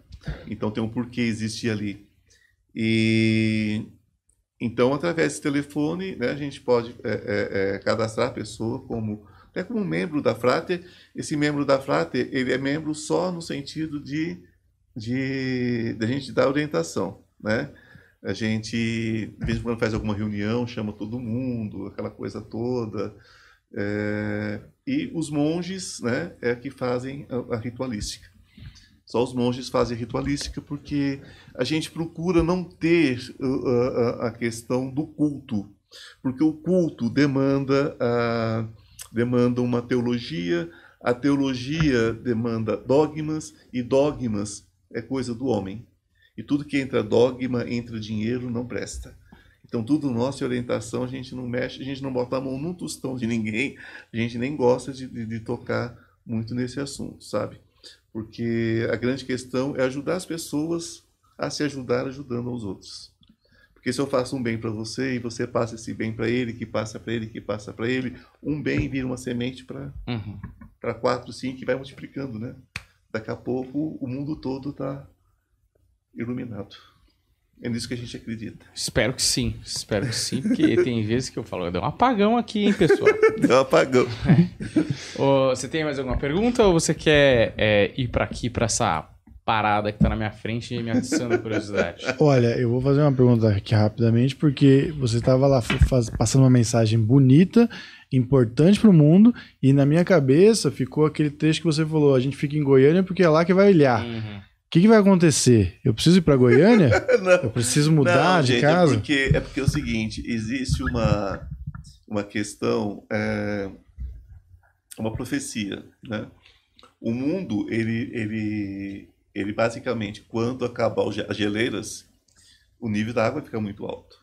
Então tem um porquê existir ali. E então, através desse telefone, né, a gente pode é, é, é cadastrar a pessoa como até né, como membro da Frater. Esse membro da Frater, ele é membro só no sentido de, de, de a gente dar orientação, né? A gente, de vez em quando, faz alguma reunião, chama todo mundo, aquela coisa toda. É, e os monges né, é que fazem a, a ritualística. Só os monges fazem ritualística porque a gente procura não ter a, uh, uh, uh, a questão do culto, porque o culto demanda, demanda uma teologia, a teologia demanda dogmas e dogmas é coisa do homem. E tudo que entra dogma, entra dinheiro, não presta. Então tudo nosso e orientação, a gente não mexe, a gente não bota a mão num tostão de ninguém, a gente nem gosta de, de, de tocar muito nesse assunto, sabe? Porque a grande questão é ajudar as pessoas a se ajudar ajudando aos outros. Porque se eu faço um bem para você e você passa esse bem para ele, que passa para ele, que passa para ele, um bem vira uma semente para uhum. quatro, cinco e vai multiplicando, né? Daqui a pouco o mundo todo está iluminado. É nisso que a gente acredita. Espero que sim, espero que sim, porque tem vezes que eu falo, deu um apagão aqui, hein, pessoal? deu um apagão. É. você tem mais alguma pergunta ou você quer é, ir para aqui, para essa parada que tá na minha frente e me assando a curiosidade? Olha, eu vou fazer uma pergunta aqui rapidamente, porque você estava lá faz, passando uma mensagem bonita, importante para o mundo, e na minha cabeça ficou aquele trecho que você falou, a gente fica em Goiânia porque é lá que vai olhar. Uhum que, que vai acontecer? Eu preciso ir para Goiânia? eu preciso mudar não, de gente, é casa? É porque, é porque é o seguinte, existe uma, uma questão, é, uma profecia, né? O mundo, ele, ele, ele basicamente, quando acabar as geleiras, o nível da água fica muito alto.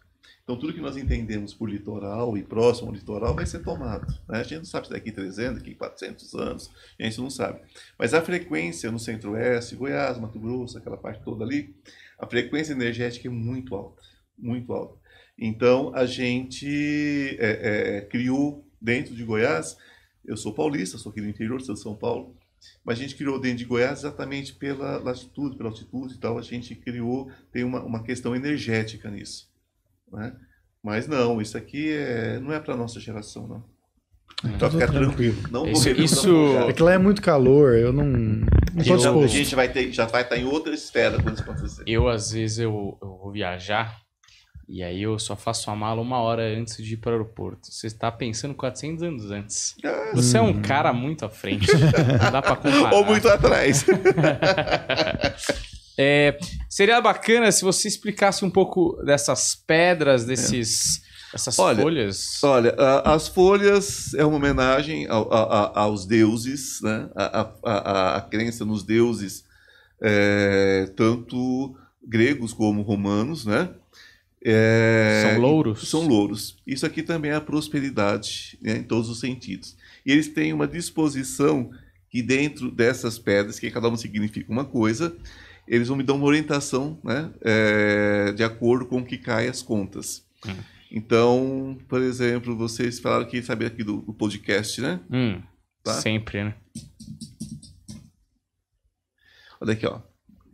Então, tudo que nós entendemos por litoral e próximo ao litoral vai ser tomado. Né? A gente não sabe se daqui 300, daqui 400 anos, a gente não sabe. Mas a frequência no centro-oeste, Goiás, Mato Grosso, aquela parte toda ali, a frequência energética é muito alta, muito alta. Então, a gente é, é, é, criou dentro de Goiás, eu sou paulista, sou aqui do interior, sou de São Paulo, mas a gente criou dentro de Goiás exatamente pela latitude, pela altitude e tal, a gente criou, tem uma, uma questão energética nisso. Né? Mas não, isso aqui é, não é para nossa geração, não. É, então fica é tranquilo. tranquilo. Não isso, isso... é que lá é muito calor, eu não. não a, gente já, a gente vai ter, já vai estar tá em outra esfera quando isso acontecer. Eu, às vezes, eu, eu vou viajar e aí eu só faço a mala uma hora antes de ir para o aeroporto. Você está pensando 400 anos antes. Ah, Você hum. é um hum. cara muito à frente. Não dá para comparar. Ou muito atrás. É, seria bacana se você explicasse um pouco dessas pedras, desses. É. Essas olha, folhas? Olha, a, as folhas é uma homenagem ao, a, a, aos deuses, né? a, crença nos deuses, é, tanto gregos como romanos, né? É, são louros? São louros. Isso aqui também é a prosperidade né? em todos os sentidos. E eles têm uma disposição que dentro dessas pedras, que cada uma significa uma coisa, eles vão me dar uma orientação né, é, de acordo com o que cai as contas. Hum. Então, por exemplo, vocês falaram que sabia aqui do, do podcast, né? Hum, tá? Sempre, né? Olha aqui, ó.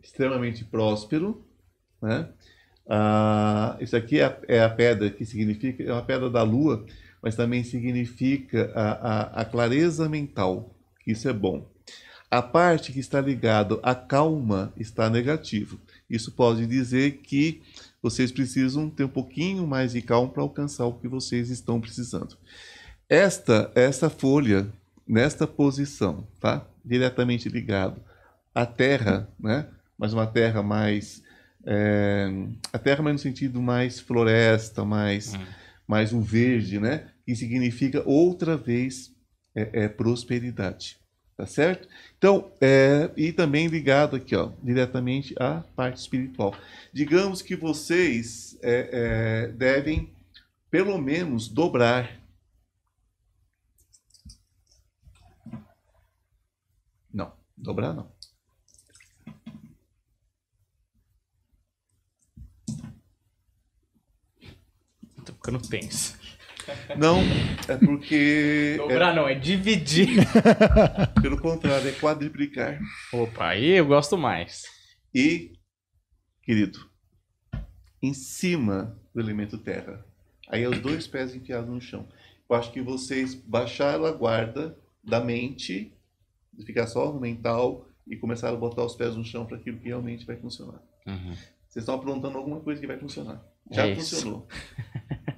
Extremamente próspero, né? Ah, isso aqui é a, é a, pedra que significa, é uma pedra da lua, mas também significa a, a, a clareza mental, que isso é bom. A parte que está ligado à calma está negativo. Isso pode dizer que vocês precisam ter um pouquinho mais de calma para alcançar o que vocês estão precisando. Esta essa folha nesta posição, tá? Diretamente ligado à terra, né? Mas uma terra mais é, a terra mais no sentido mais floresta, mais hum. mais um verde, né? Que significa outra vez é, é prosperidade, tá certo? Então, é, e também ligado aqui, ó, diretamente à parte espiritual. Digamos que vocês é, é, devem, pelo menos, dobrar. Não, dobrar não. Tô ficando pensa. Não, é porque. Dobrar é... não, é dividir. Pelo contrário, é quadriplicar. Opa, aí eu gosto mais. E, querido, em cima do elemento terra. Aí é os dois pés enfiados no chão. Eu acho que vocês baixaram a guarda da mente, de ficar só no mental e começaram a botar os pés no chão para aquilo que realmente vai funcionar. Uhum. Vocês estão aprontando alguma coisa que vai funcionar. É Já é funcionou. Sabe?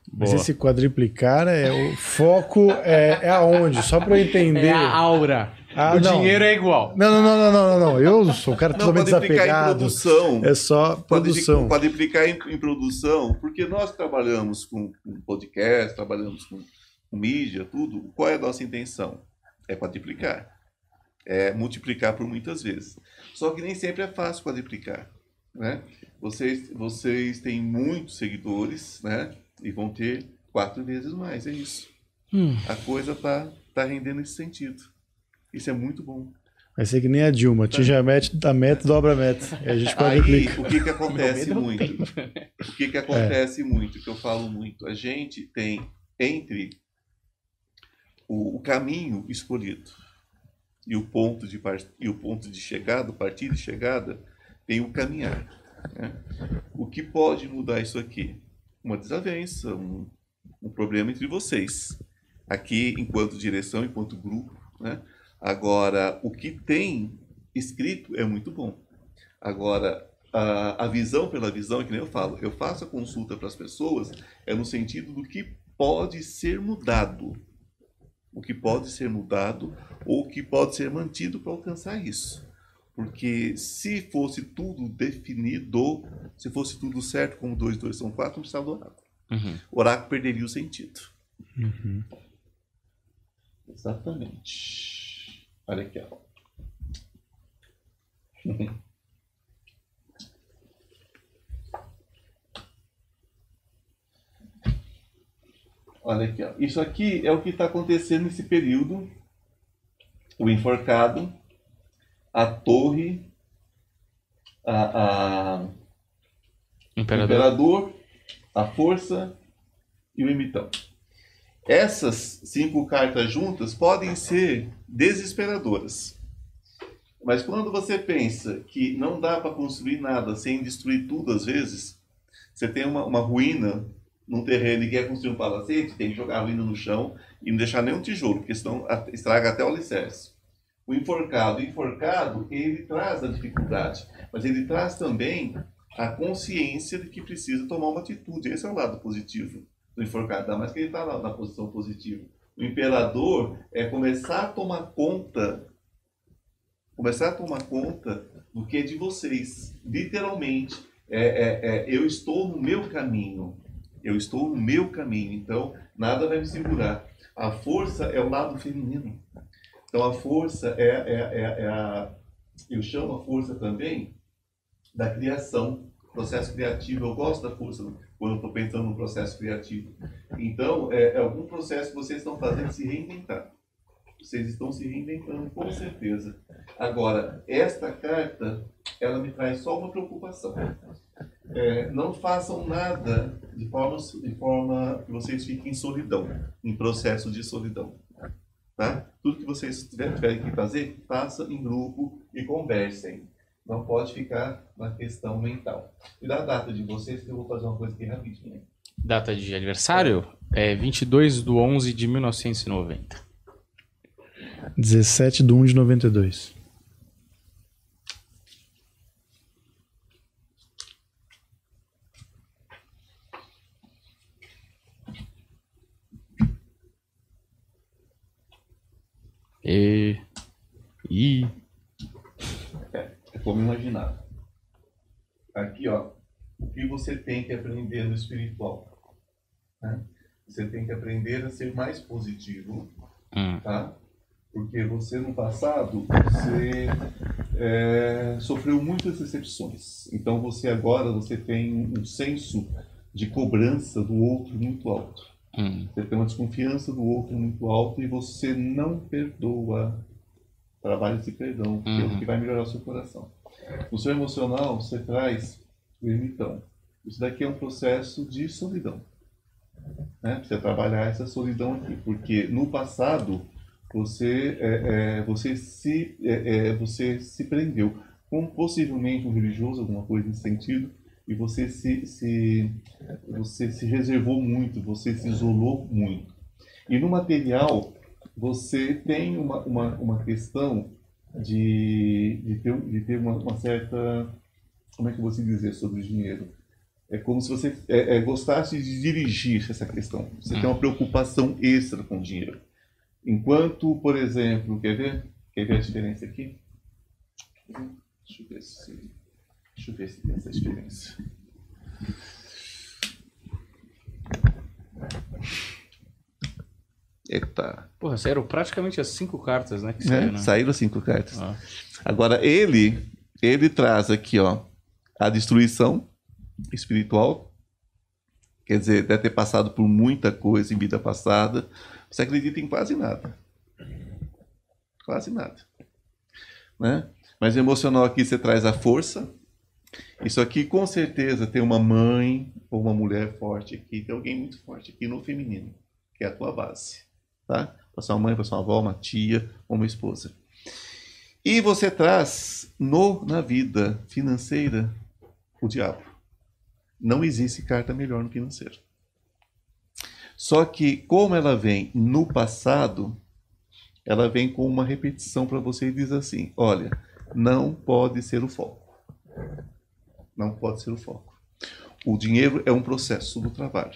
Tá? Mas esse quadriplicar é o foco é, é aonde? Só para eu entender. É a aura. Ah, o não. dinheiro é igual. Não, não, não, não, não, não. Eu sou um cara totalmente desapegado. Em produção, é só produção. Quadriplicar em, em produção, porque nós trabalhamos com, com podcast, trabalhamos com, com, mídia, tudo. Qual é a nossa intenção? É quadriplicar. É multiplicar por muitas vezes. Só que nem sempre é fácil quadriplicar, né? Vocês, vocês têm muitos seguidores, né? e vão ter quatro vezes mais. É isso. Hum. A coisa tá, tá rendendo esse sentido. Isso é muito bom. Vai ser que nem a Dilma, tá. atinge a meta, da meta dobra a meta. E a gente pode Aí, é o que, que acontece muito? O que, que acontece é. muito, que eu falo muito? A gente tem entre o, o caminho escolhido e o ponto de e o ponto de chegada, o partir de chegada, tem o caminhar. Né? O que pode mudar isso aqui? uma desavença, um, um problema entre vocês. Aqui, enquanto direção, enquanto grupo, né? Agora, o que tem escrito é muito bom. Agora, a, a visão pela visão, é que nem eu falo, eu faço a consulta para as pessoas, é no sentido do que pode ser mudado. O que pode ser mudado ou o que pode ser mantido para alcançar isso. Porque se fosse tudo definido, se fosse tudo certo, como 2 2 são 4, não precisava do oráculo. Uhum. O oráculo perderia o sentido. Uhum. Exatamente. Olha aqui, ó. Olha aqui, ó. Isso aqui é o que está acontecendo nesse período. O enforcado a torre, a, a... Imperador. Imperador, a força e o imitão. Essas cinco cartas juntas podem ser desesperadoras. Mas quando você pensa que não dá para construir nada sem destruir tudo às vezes, você tem uma, uma ruína num terreno e quer construir um palacete, tem que jogar a ruína no chão e não deixar nenhum tijolo, porque senão estraga até o alicerce o enforcado. O enforcado, ele traz a dificuldade, mas ele traz também a consciência de que precisa tomar uma atitude. Esse é o lado positivo do enforcado, ainda mais que ele está na, na posição positiva. O imperador é começar a tomar conta, começar a tomar conta do que é de vocês, literalmente. É, é, é, eu estou no meu caminho, eu estou no meu caminho, então nada vai me segurar. A força é o lado feminino. Então a força é, é, é, é, a. Eu chamo a força também da criação, processo criativo. Eu gosto da força quando estou pensando no processo criativo. Então, é, é algum processo que vocês estão fazendo se reinventar. Vocês estão se reinventando, com certeza. Agora, esta carta, ela me traz só uma preocupação. É, não façam nada de forma, de forma que vocês fiquem em solidão, em processo de solidão. Tá? Tudo que vocês tiverem, que fazer, façam em grupo e conversem. Não pode ficar na questão mental. E da data de vocês, que eu vou fazer uma coisa aqui rapidinho. Data de aniversário? É 22 de 11 de 1990. 17 de 1 de 92. E. I. É, como imaginar. Aqui, ó. O que você tem que aprender no espiritual? Né? Você tem que aprender a ser mais positivo, hum. tá? Porque você no passado você é, sofreu muitas decepções. Então você agora você tem um senso de cobrança do outro muito alto. Hum. Você tem uma desconfiança do outro muito alto e você não perdoa. Trabalhe de perdão, uhum. que é o uhum. que vai melhorar o seu coração. No seu emocional, você traz o ermitão. Isso daqui é um processo de solidão. Né? Precisa trabalhar essa solidão aqui, porque no passado você, é, é, você, se, é, é você se prendeu com possivelmente um religioso, alguma coisa nesse sentido, e você se, se, você se reservou muito, você se isolou muito. E no material, você tem uma, uma, uma questão de, de ter, de ter uma, uma certa. Como é que eu vou dizer sobre o dinheiro? É como se você é, é, gostasse de dirigir essa questão. Você tem uma preocupação extra com o dinheiro. Enquanto, por exemplo, quer ver? Quer ver a diferença aqui? Deixa eu ver se. Deixa eu ver se tem essa diferença. Eita. Porra, saíram praticamente as cinco cartas, né? Saiu, é, né? Saíram cinco cartas. Ah. Agora, ele, ele traz aqui, ó, a destruição espiritual. Quer dizer, deve ter passado por muita coisa em vida passada. Você acredita em quase nada. Quase nada. Né? Mas emocional aqui você traz a força, isso aqui com certeza tem uma mãe ou uma mulher forte aqui, tem alguém muito forte aqui no feminino, que é a tua base, tá? Para sua mãe, para sua avó, uma tia, uma esposa. E você traz no na vida financeira o diabo. Não existe carta melhor no financeiro. Só que como ela vem no passado, ela vem com uma repetição para você e diz assim: olha, não pode ser o foco. Não pode ser o foco. O dinheiro é um processo do trabalho.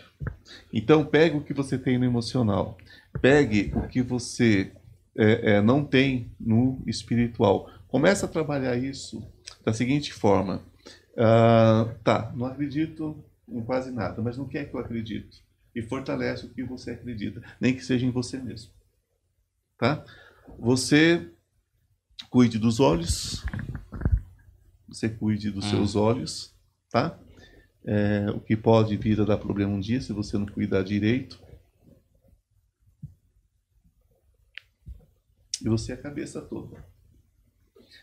Então, pegue o que você tem no emocional, pegue o que você é, é, não tem no espiritual. Comece a trabalhar isso da seguinte forma: ah, tá, não acredito em quase nada, mas não quer é que eu acredite. E fortalece o que você acredita, nem que seja em você mesmo. Tá? Você cuide dos olhos, você cuide dos ah. seus olhos, tá? É, o que pode vir a dar problema um dia se você não cuidar direito. E você é a cabeça toda.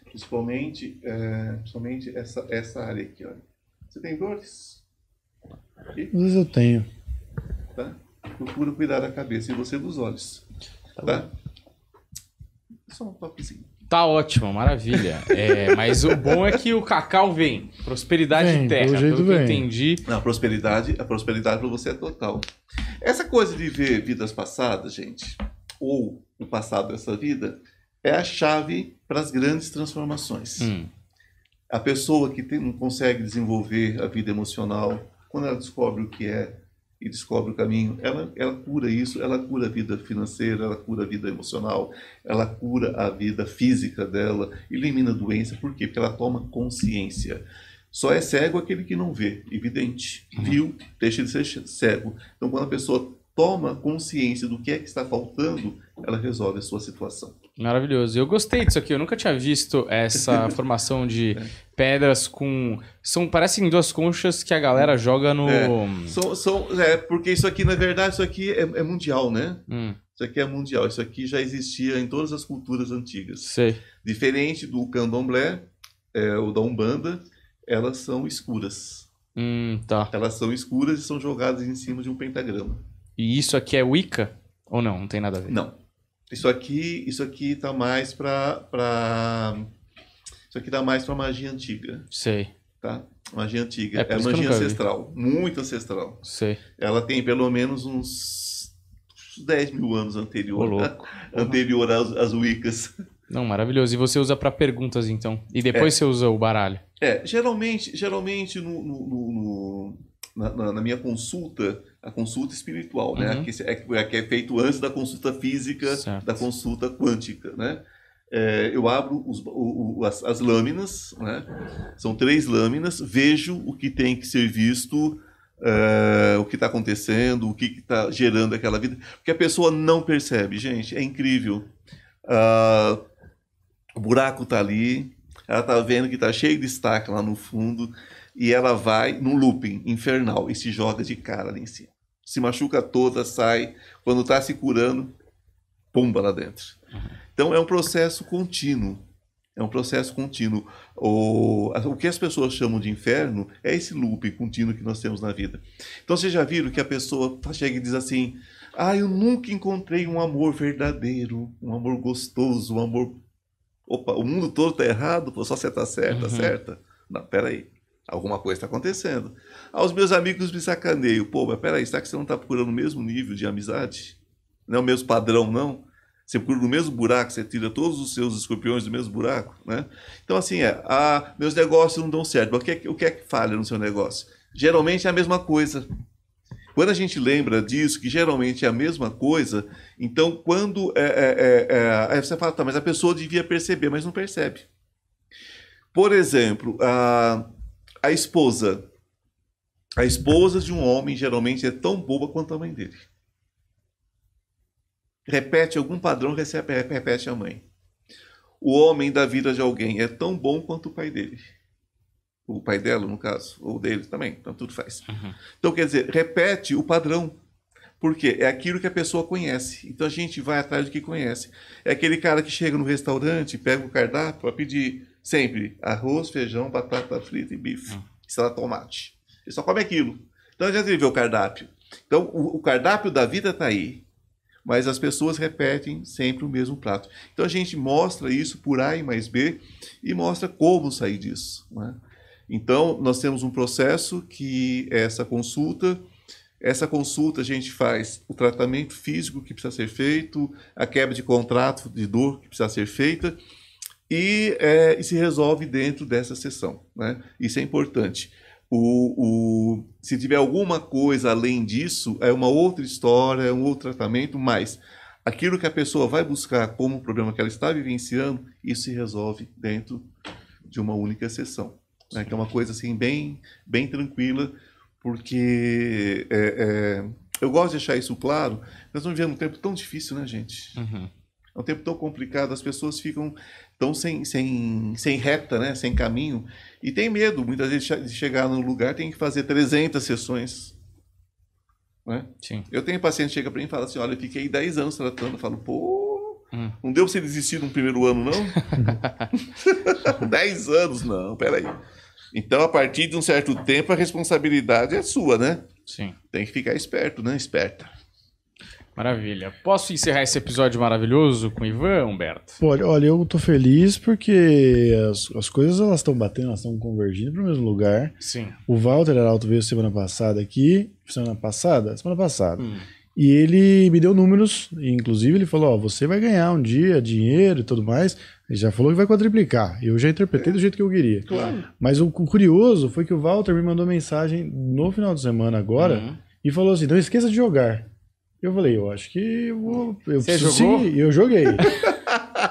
Principalmente, é, principalmente essa, essa área aqui, olha. Você tem dores? Às vezes eu tenho. Tá? Procura cuidar da cabeça e você dos olhos. Tá? tá? Só um toquezinho. Tá ótimo, maravilha. É, mas o bom é que o cacau vem. Prosperidade vem, terra, pelo, jeito pelo que vem. entendi. Não, a prosperidade, a prosperidade para você é total. Essa coisa de ver vidas passadas, gente, ou o passado dessa vida, é a chave para as grandes transformações. Hum. A pessoa que tem, não consegue desenvolver a vida emocional, quando ela descobre o que é e descobre o caminho. Ela, ela cura isso, ela cura a vida financeira, ela cura a vida emocional, ela cura a vida física dela, elimina a doença. Por quê? Porque ela toma consciência. Só é cego aquele que não vê, evidente. Uhum. Viu, deixa de ser cego. Então, quando a pessoa toma consciência do que é que está faltando, ela resolve a sua situação. Maravilhoso. Eu gostei disso aqui. Eu nunca tinha visto essa é. formação de é. pedras com. São, parecem duas conchas que a galera joga no. É. São, são, é, porque isso aqui, na verdade, isso aqui é, é mundial, né? Hum. Isso aqui é mundial. Isso aqui já existia em todas as culturas antigas. Diferente do candomblé, é, ou da umbanda, elas são escuras. Hum, tá. Elas são escuras e são jogadas em cima de um pentagrama. E isso aqui é Wicca? Ou não? Não tem nada a ver? Não. Isso aqui, isso aqui tá mais para pra... Isso aqui tá mais para magia antiga. Sei. Tá? Magia antiga. É, é magia ancestral. Vi. Muito ancestral. Sei. Ela tem pelo menos uns 10 mil anos anterior. Ô, louco. anterior às, às Wiccas. Não, maravilhoso. E você usa para perguntas, então. E depois é. você usa o baralho. É, geralmente, geralmente no, no, no, na, na, minha consulta, a consulta espiritual, né? Uhum. É, que, é, que é feito antes da consulta física, certo. da consulta quântica, né? É, eu abro os, o, o, as, as, lâminas, né? São três lâminas, vejo o que tem que ser visto, é, o que está acontecendo, o que está gerando aquela vida, porque a pessoa não percebe, gente, é incrível. Ah, o buraco está ali, ela está vendo que está cheio de estaca lá no fundo, e ela vai num looping infernal e se joga de cara ali em cima. Se machuca toda, sai. Quando está se curando, pumba lá dentro. Então é um processo contínuo. É um processo contínuo. O, o que as pessoas chamam de inferno é esse loop contínuo que nós temos na vida. Então vocês já viram que a pessoa chega e diz assim: Ah, eu nunca encontrei um amor verdadeiro, um amor gostoso, um amor. Opa, o mundo todo está errado, só você está certa, uhum. certa? Não, peraí. Alguma coisa está acontecendo. Aos meus amigos me sacaneiam. Pô, mas peraí, será que você não está procurando o mesmo nível de amizade? Não é o mesmo padrão, não? Você procura no mesmo buraco, você tira todos os seus escorpiões do mesmo buraco, né? Então, assim, é, ah, meus negócios não dão certo. O que, é, o que é que falha no seu negócio? Geralmente é a mesma coisa. Quando a gente lembra disso, que geralmente é a mesma coisa, então quando. É, é, é, é aí você fala, tá, mas a pessoa devia perceber, mas não percebe. Por exemplo, a, a esposa. A esposa de um homem geralmente é tão boba quanto a mãe dele. Repete algum padrão, repete a mãe. O homem da vida de alguém é tão bom quanto o pai dele. O pai dela, no caso, ou dele também, então tudo faz. Uhum. Então, quer dizer, repete o padrão. Porque é aquilo que a pessoa conhece. Então a gente vai atrás do que conhece. É aquele cara que chega no restaurante, pega o cardápio, para pedir Sempre. Arroz, feijão, batata frita e bife. Hum. se Salada tomate. Ele só come aquilo. Então já teve o cardápio. Então o, o cardápio da vida está aí. Mas as pessoas repetem sempre o mesmo prato. Então a gente mostra isso por A e mais B e mostra como sair disso. Né? Então nós temos um processo que é essa consulta. Essa consulta a gente faz o tratamento físico que precisa ser feito, a quebra de contrato de dor que precisa ser feita e, é, e se resolve dentro dessa sessão. Né? Isso é importante. O, o, se tiver alguma coisa além disso, é uma outra história, é um outro tratamento, mas aquilo que a pessoa vai buscar como o problema que ela está vivenciando, isso se resolve dentro de uma única sessão. Né? Que é uma coisa assim bem, bem tranquila, porque é, é, eu gosto de deixar isso claro. Nós estamos vivendo um tempo tão difícil, né, gente? Uhum. É um tempo tão complicado, as pessoas ficam estão sem, sem, sem reta, né? sem caminho, e tem medo, muitas vezes, de chegar num lugar, tem que fazer 300 sessões. Né? Sim. Eu tenho paciente que chega para mim e fala assim, olha, eu fiquei 10 anos tratando, eu falo, pô, hum. não deu para você desistir no primeiro ano, não? 10 anos, não, peraí. Então, a partir de um certo tempo, a responsabilidade é sua, né? Sim. Tem que ficar esperto, né? Esperta. Maravilha. Posso encerrar esse episódio maravilhoso com o Ivan, Humberto? Olha, olha eu tô feliz porque as, as coisas elas estão batendo, elas estão convergindo para o mesmo lugar. Sim. O Walter Arauto veio semana passada aqui, semana passada, semana passada. Hum. E ele me deu números, inclusive ele falou: Ó, você vai ganhar um dia dinheiro e tudo mais. Ele já falou que vai quadriplicar. Eu já interpretei do jeito que eu queria. Claro. Mas o, o curioso foi que o Walter me mandou mensagem no final de semana agora uhum. e falou assim: não esqueça de jogar. Eu falei, eu acho que eu vou. Eu Você jogou? Sim, eu joguei.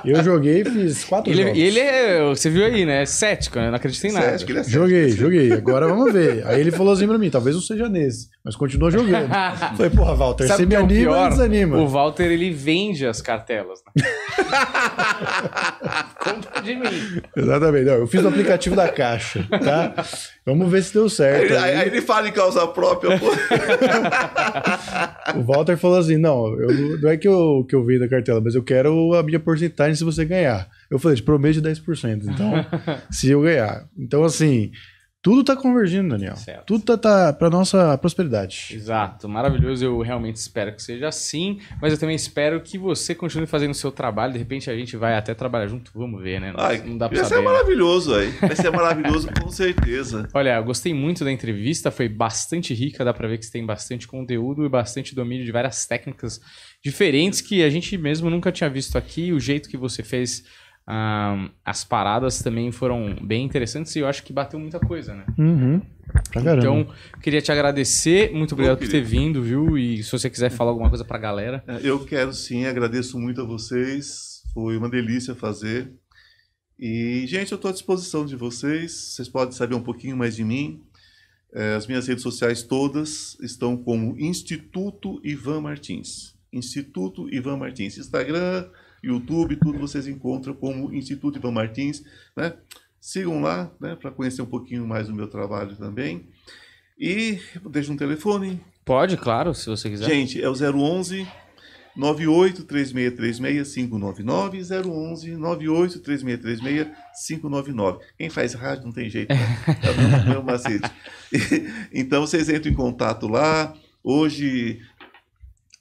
eu joguei, fiz quatro ele, jogos. E ele é, você viu aí, né? É cético, né? Não acredito em nada. Cético, ele é cético. Joguei, joguei. Agora vamos ver. Aí ele falou assim pra mim: talvez não seja nesse mas continuou jogando. Falei, porra, Walter, Sabe você me é anima ou desanima. O Walter, ele vende as cartelas. Né? Conta Compra de mim. Exatamente. Não, eu fiz o aplicativo da Caixa, tá? Vamos ver se deu certo. Aí, aí. aí ele fala em causa própria. o Walter falou assim, não, eu, não é que eu, que eu vendo a cartela, mas eu quero a minha porcentagem se você ganhar. Eu falei, te prometo de 10%, então, se eu ganhar. Então, assim... Tudo está convergindo, Daniel. Certo. Tudo está tá, tá para nossa prosperidade. Exato, maravilhoso. Eu realmente espero que seja assim, mas eu também espero que você continue fazendo o seu trabalho. De repente a gente vai até trabalhar junto, vamos ver, né? Ai, não dá para saber. Vai né? ser maravilhoso, aí. Vai ser maravilhoso com certeza. Olha, eu gostei muito da entrevista, foi bastante rica, dá para ver que você tem bastante conteúdo e bastante domínio de várias técnicas diferentes que a gente mesmo nunca tinha visto aqui. O jeito que você fez as paradas também foram bem interessantes e eu acho que bateu muita coisa, né? Uhum. Pra Então, queria te agradecer, muito obrigado por ter vindo, viu? E se você quiser falar alguma coisa pra galera. É, eu quero sim, agradeço muito a vocês, foi uma delícia fazer. E, gente, eu estou à disposição de vocês, vocês podem saber um pouquinho mais de mim. É, as minhas redes sociais todas estão como Instituto Ivan Martins. Instituto Ivan Martins. Instagram, YouTube, tudo vocês encontram como Instituto Ivan Martins, né? Sigam lá, né, para conhecer um pouquinho mais do meu trabalho também. E deixa um telefone. Pode, claro, se você quiser. Gente, é o 011 983636-599 011-983636-599. Quem faz rádio não tem jeito, né? Tá é o macete. então vocês entram em contato lá. Hoje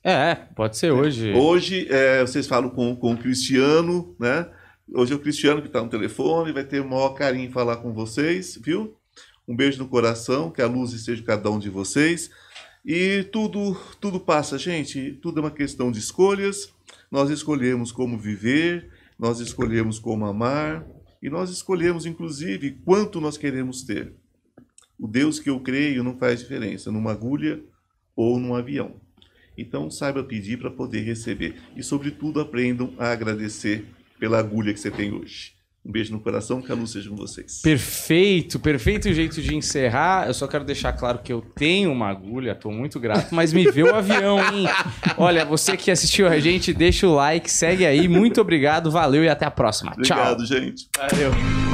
é, é, pode ser hoje. Hoje é, vocês falam com, com o Cristiano, né? Hoje é o Cristiano que está no telefone, vai ter o maior carinho em falar com vocês, viu? Um beijo no coração, que a luz esteja cada um de vocês. E tudo, tudo passa, gente. Tudo é uma questão de escolhas. Nós escolhemos como viver, nós escolhemos como amar e nós escolhemos, inclusive, quanto nós queremos ter. O Deus que eu creio não faz diferença numa agulha ou num avião. Então saiba pedir para poder receber. E sobretudo aprendam a agradecer pela agulha que você tem hoje. Um beijo no coração, que a luz seja com vocês. Perfeito, perfeito jeito de encerrar. Eu só quero deixar claro que eu tenho uma agulha, tô muito grato, mas me vê o avião, hein? Olha, você que assistiu a gente, deixa o like, segue aí. Muito obrigado, valeu e até a próxima. Obrigado, Tchau. gente. Valeu.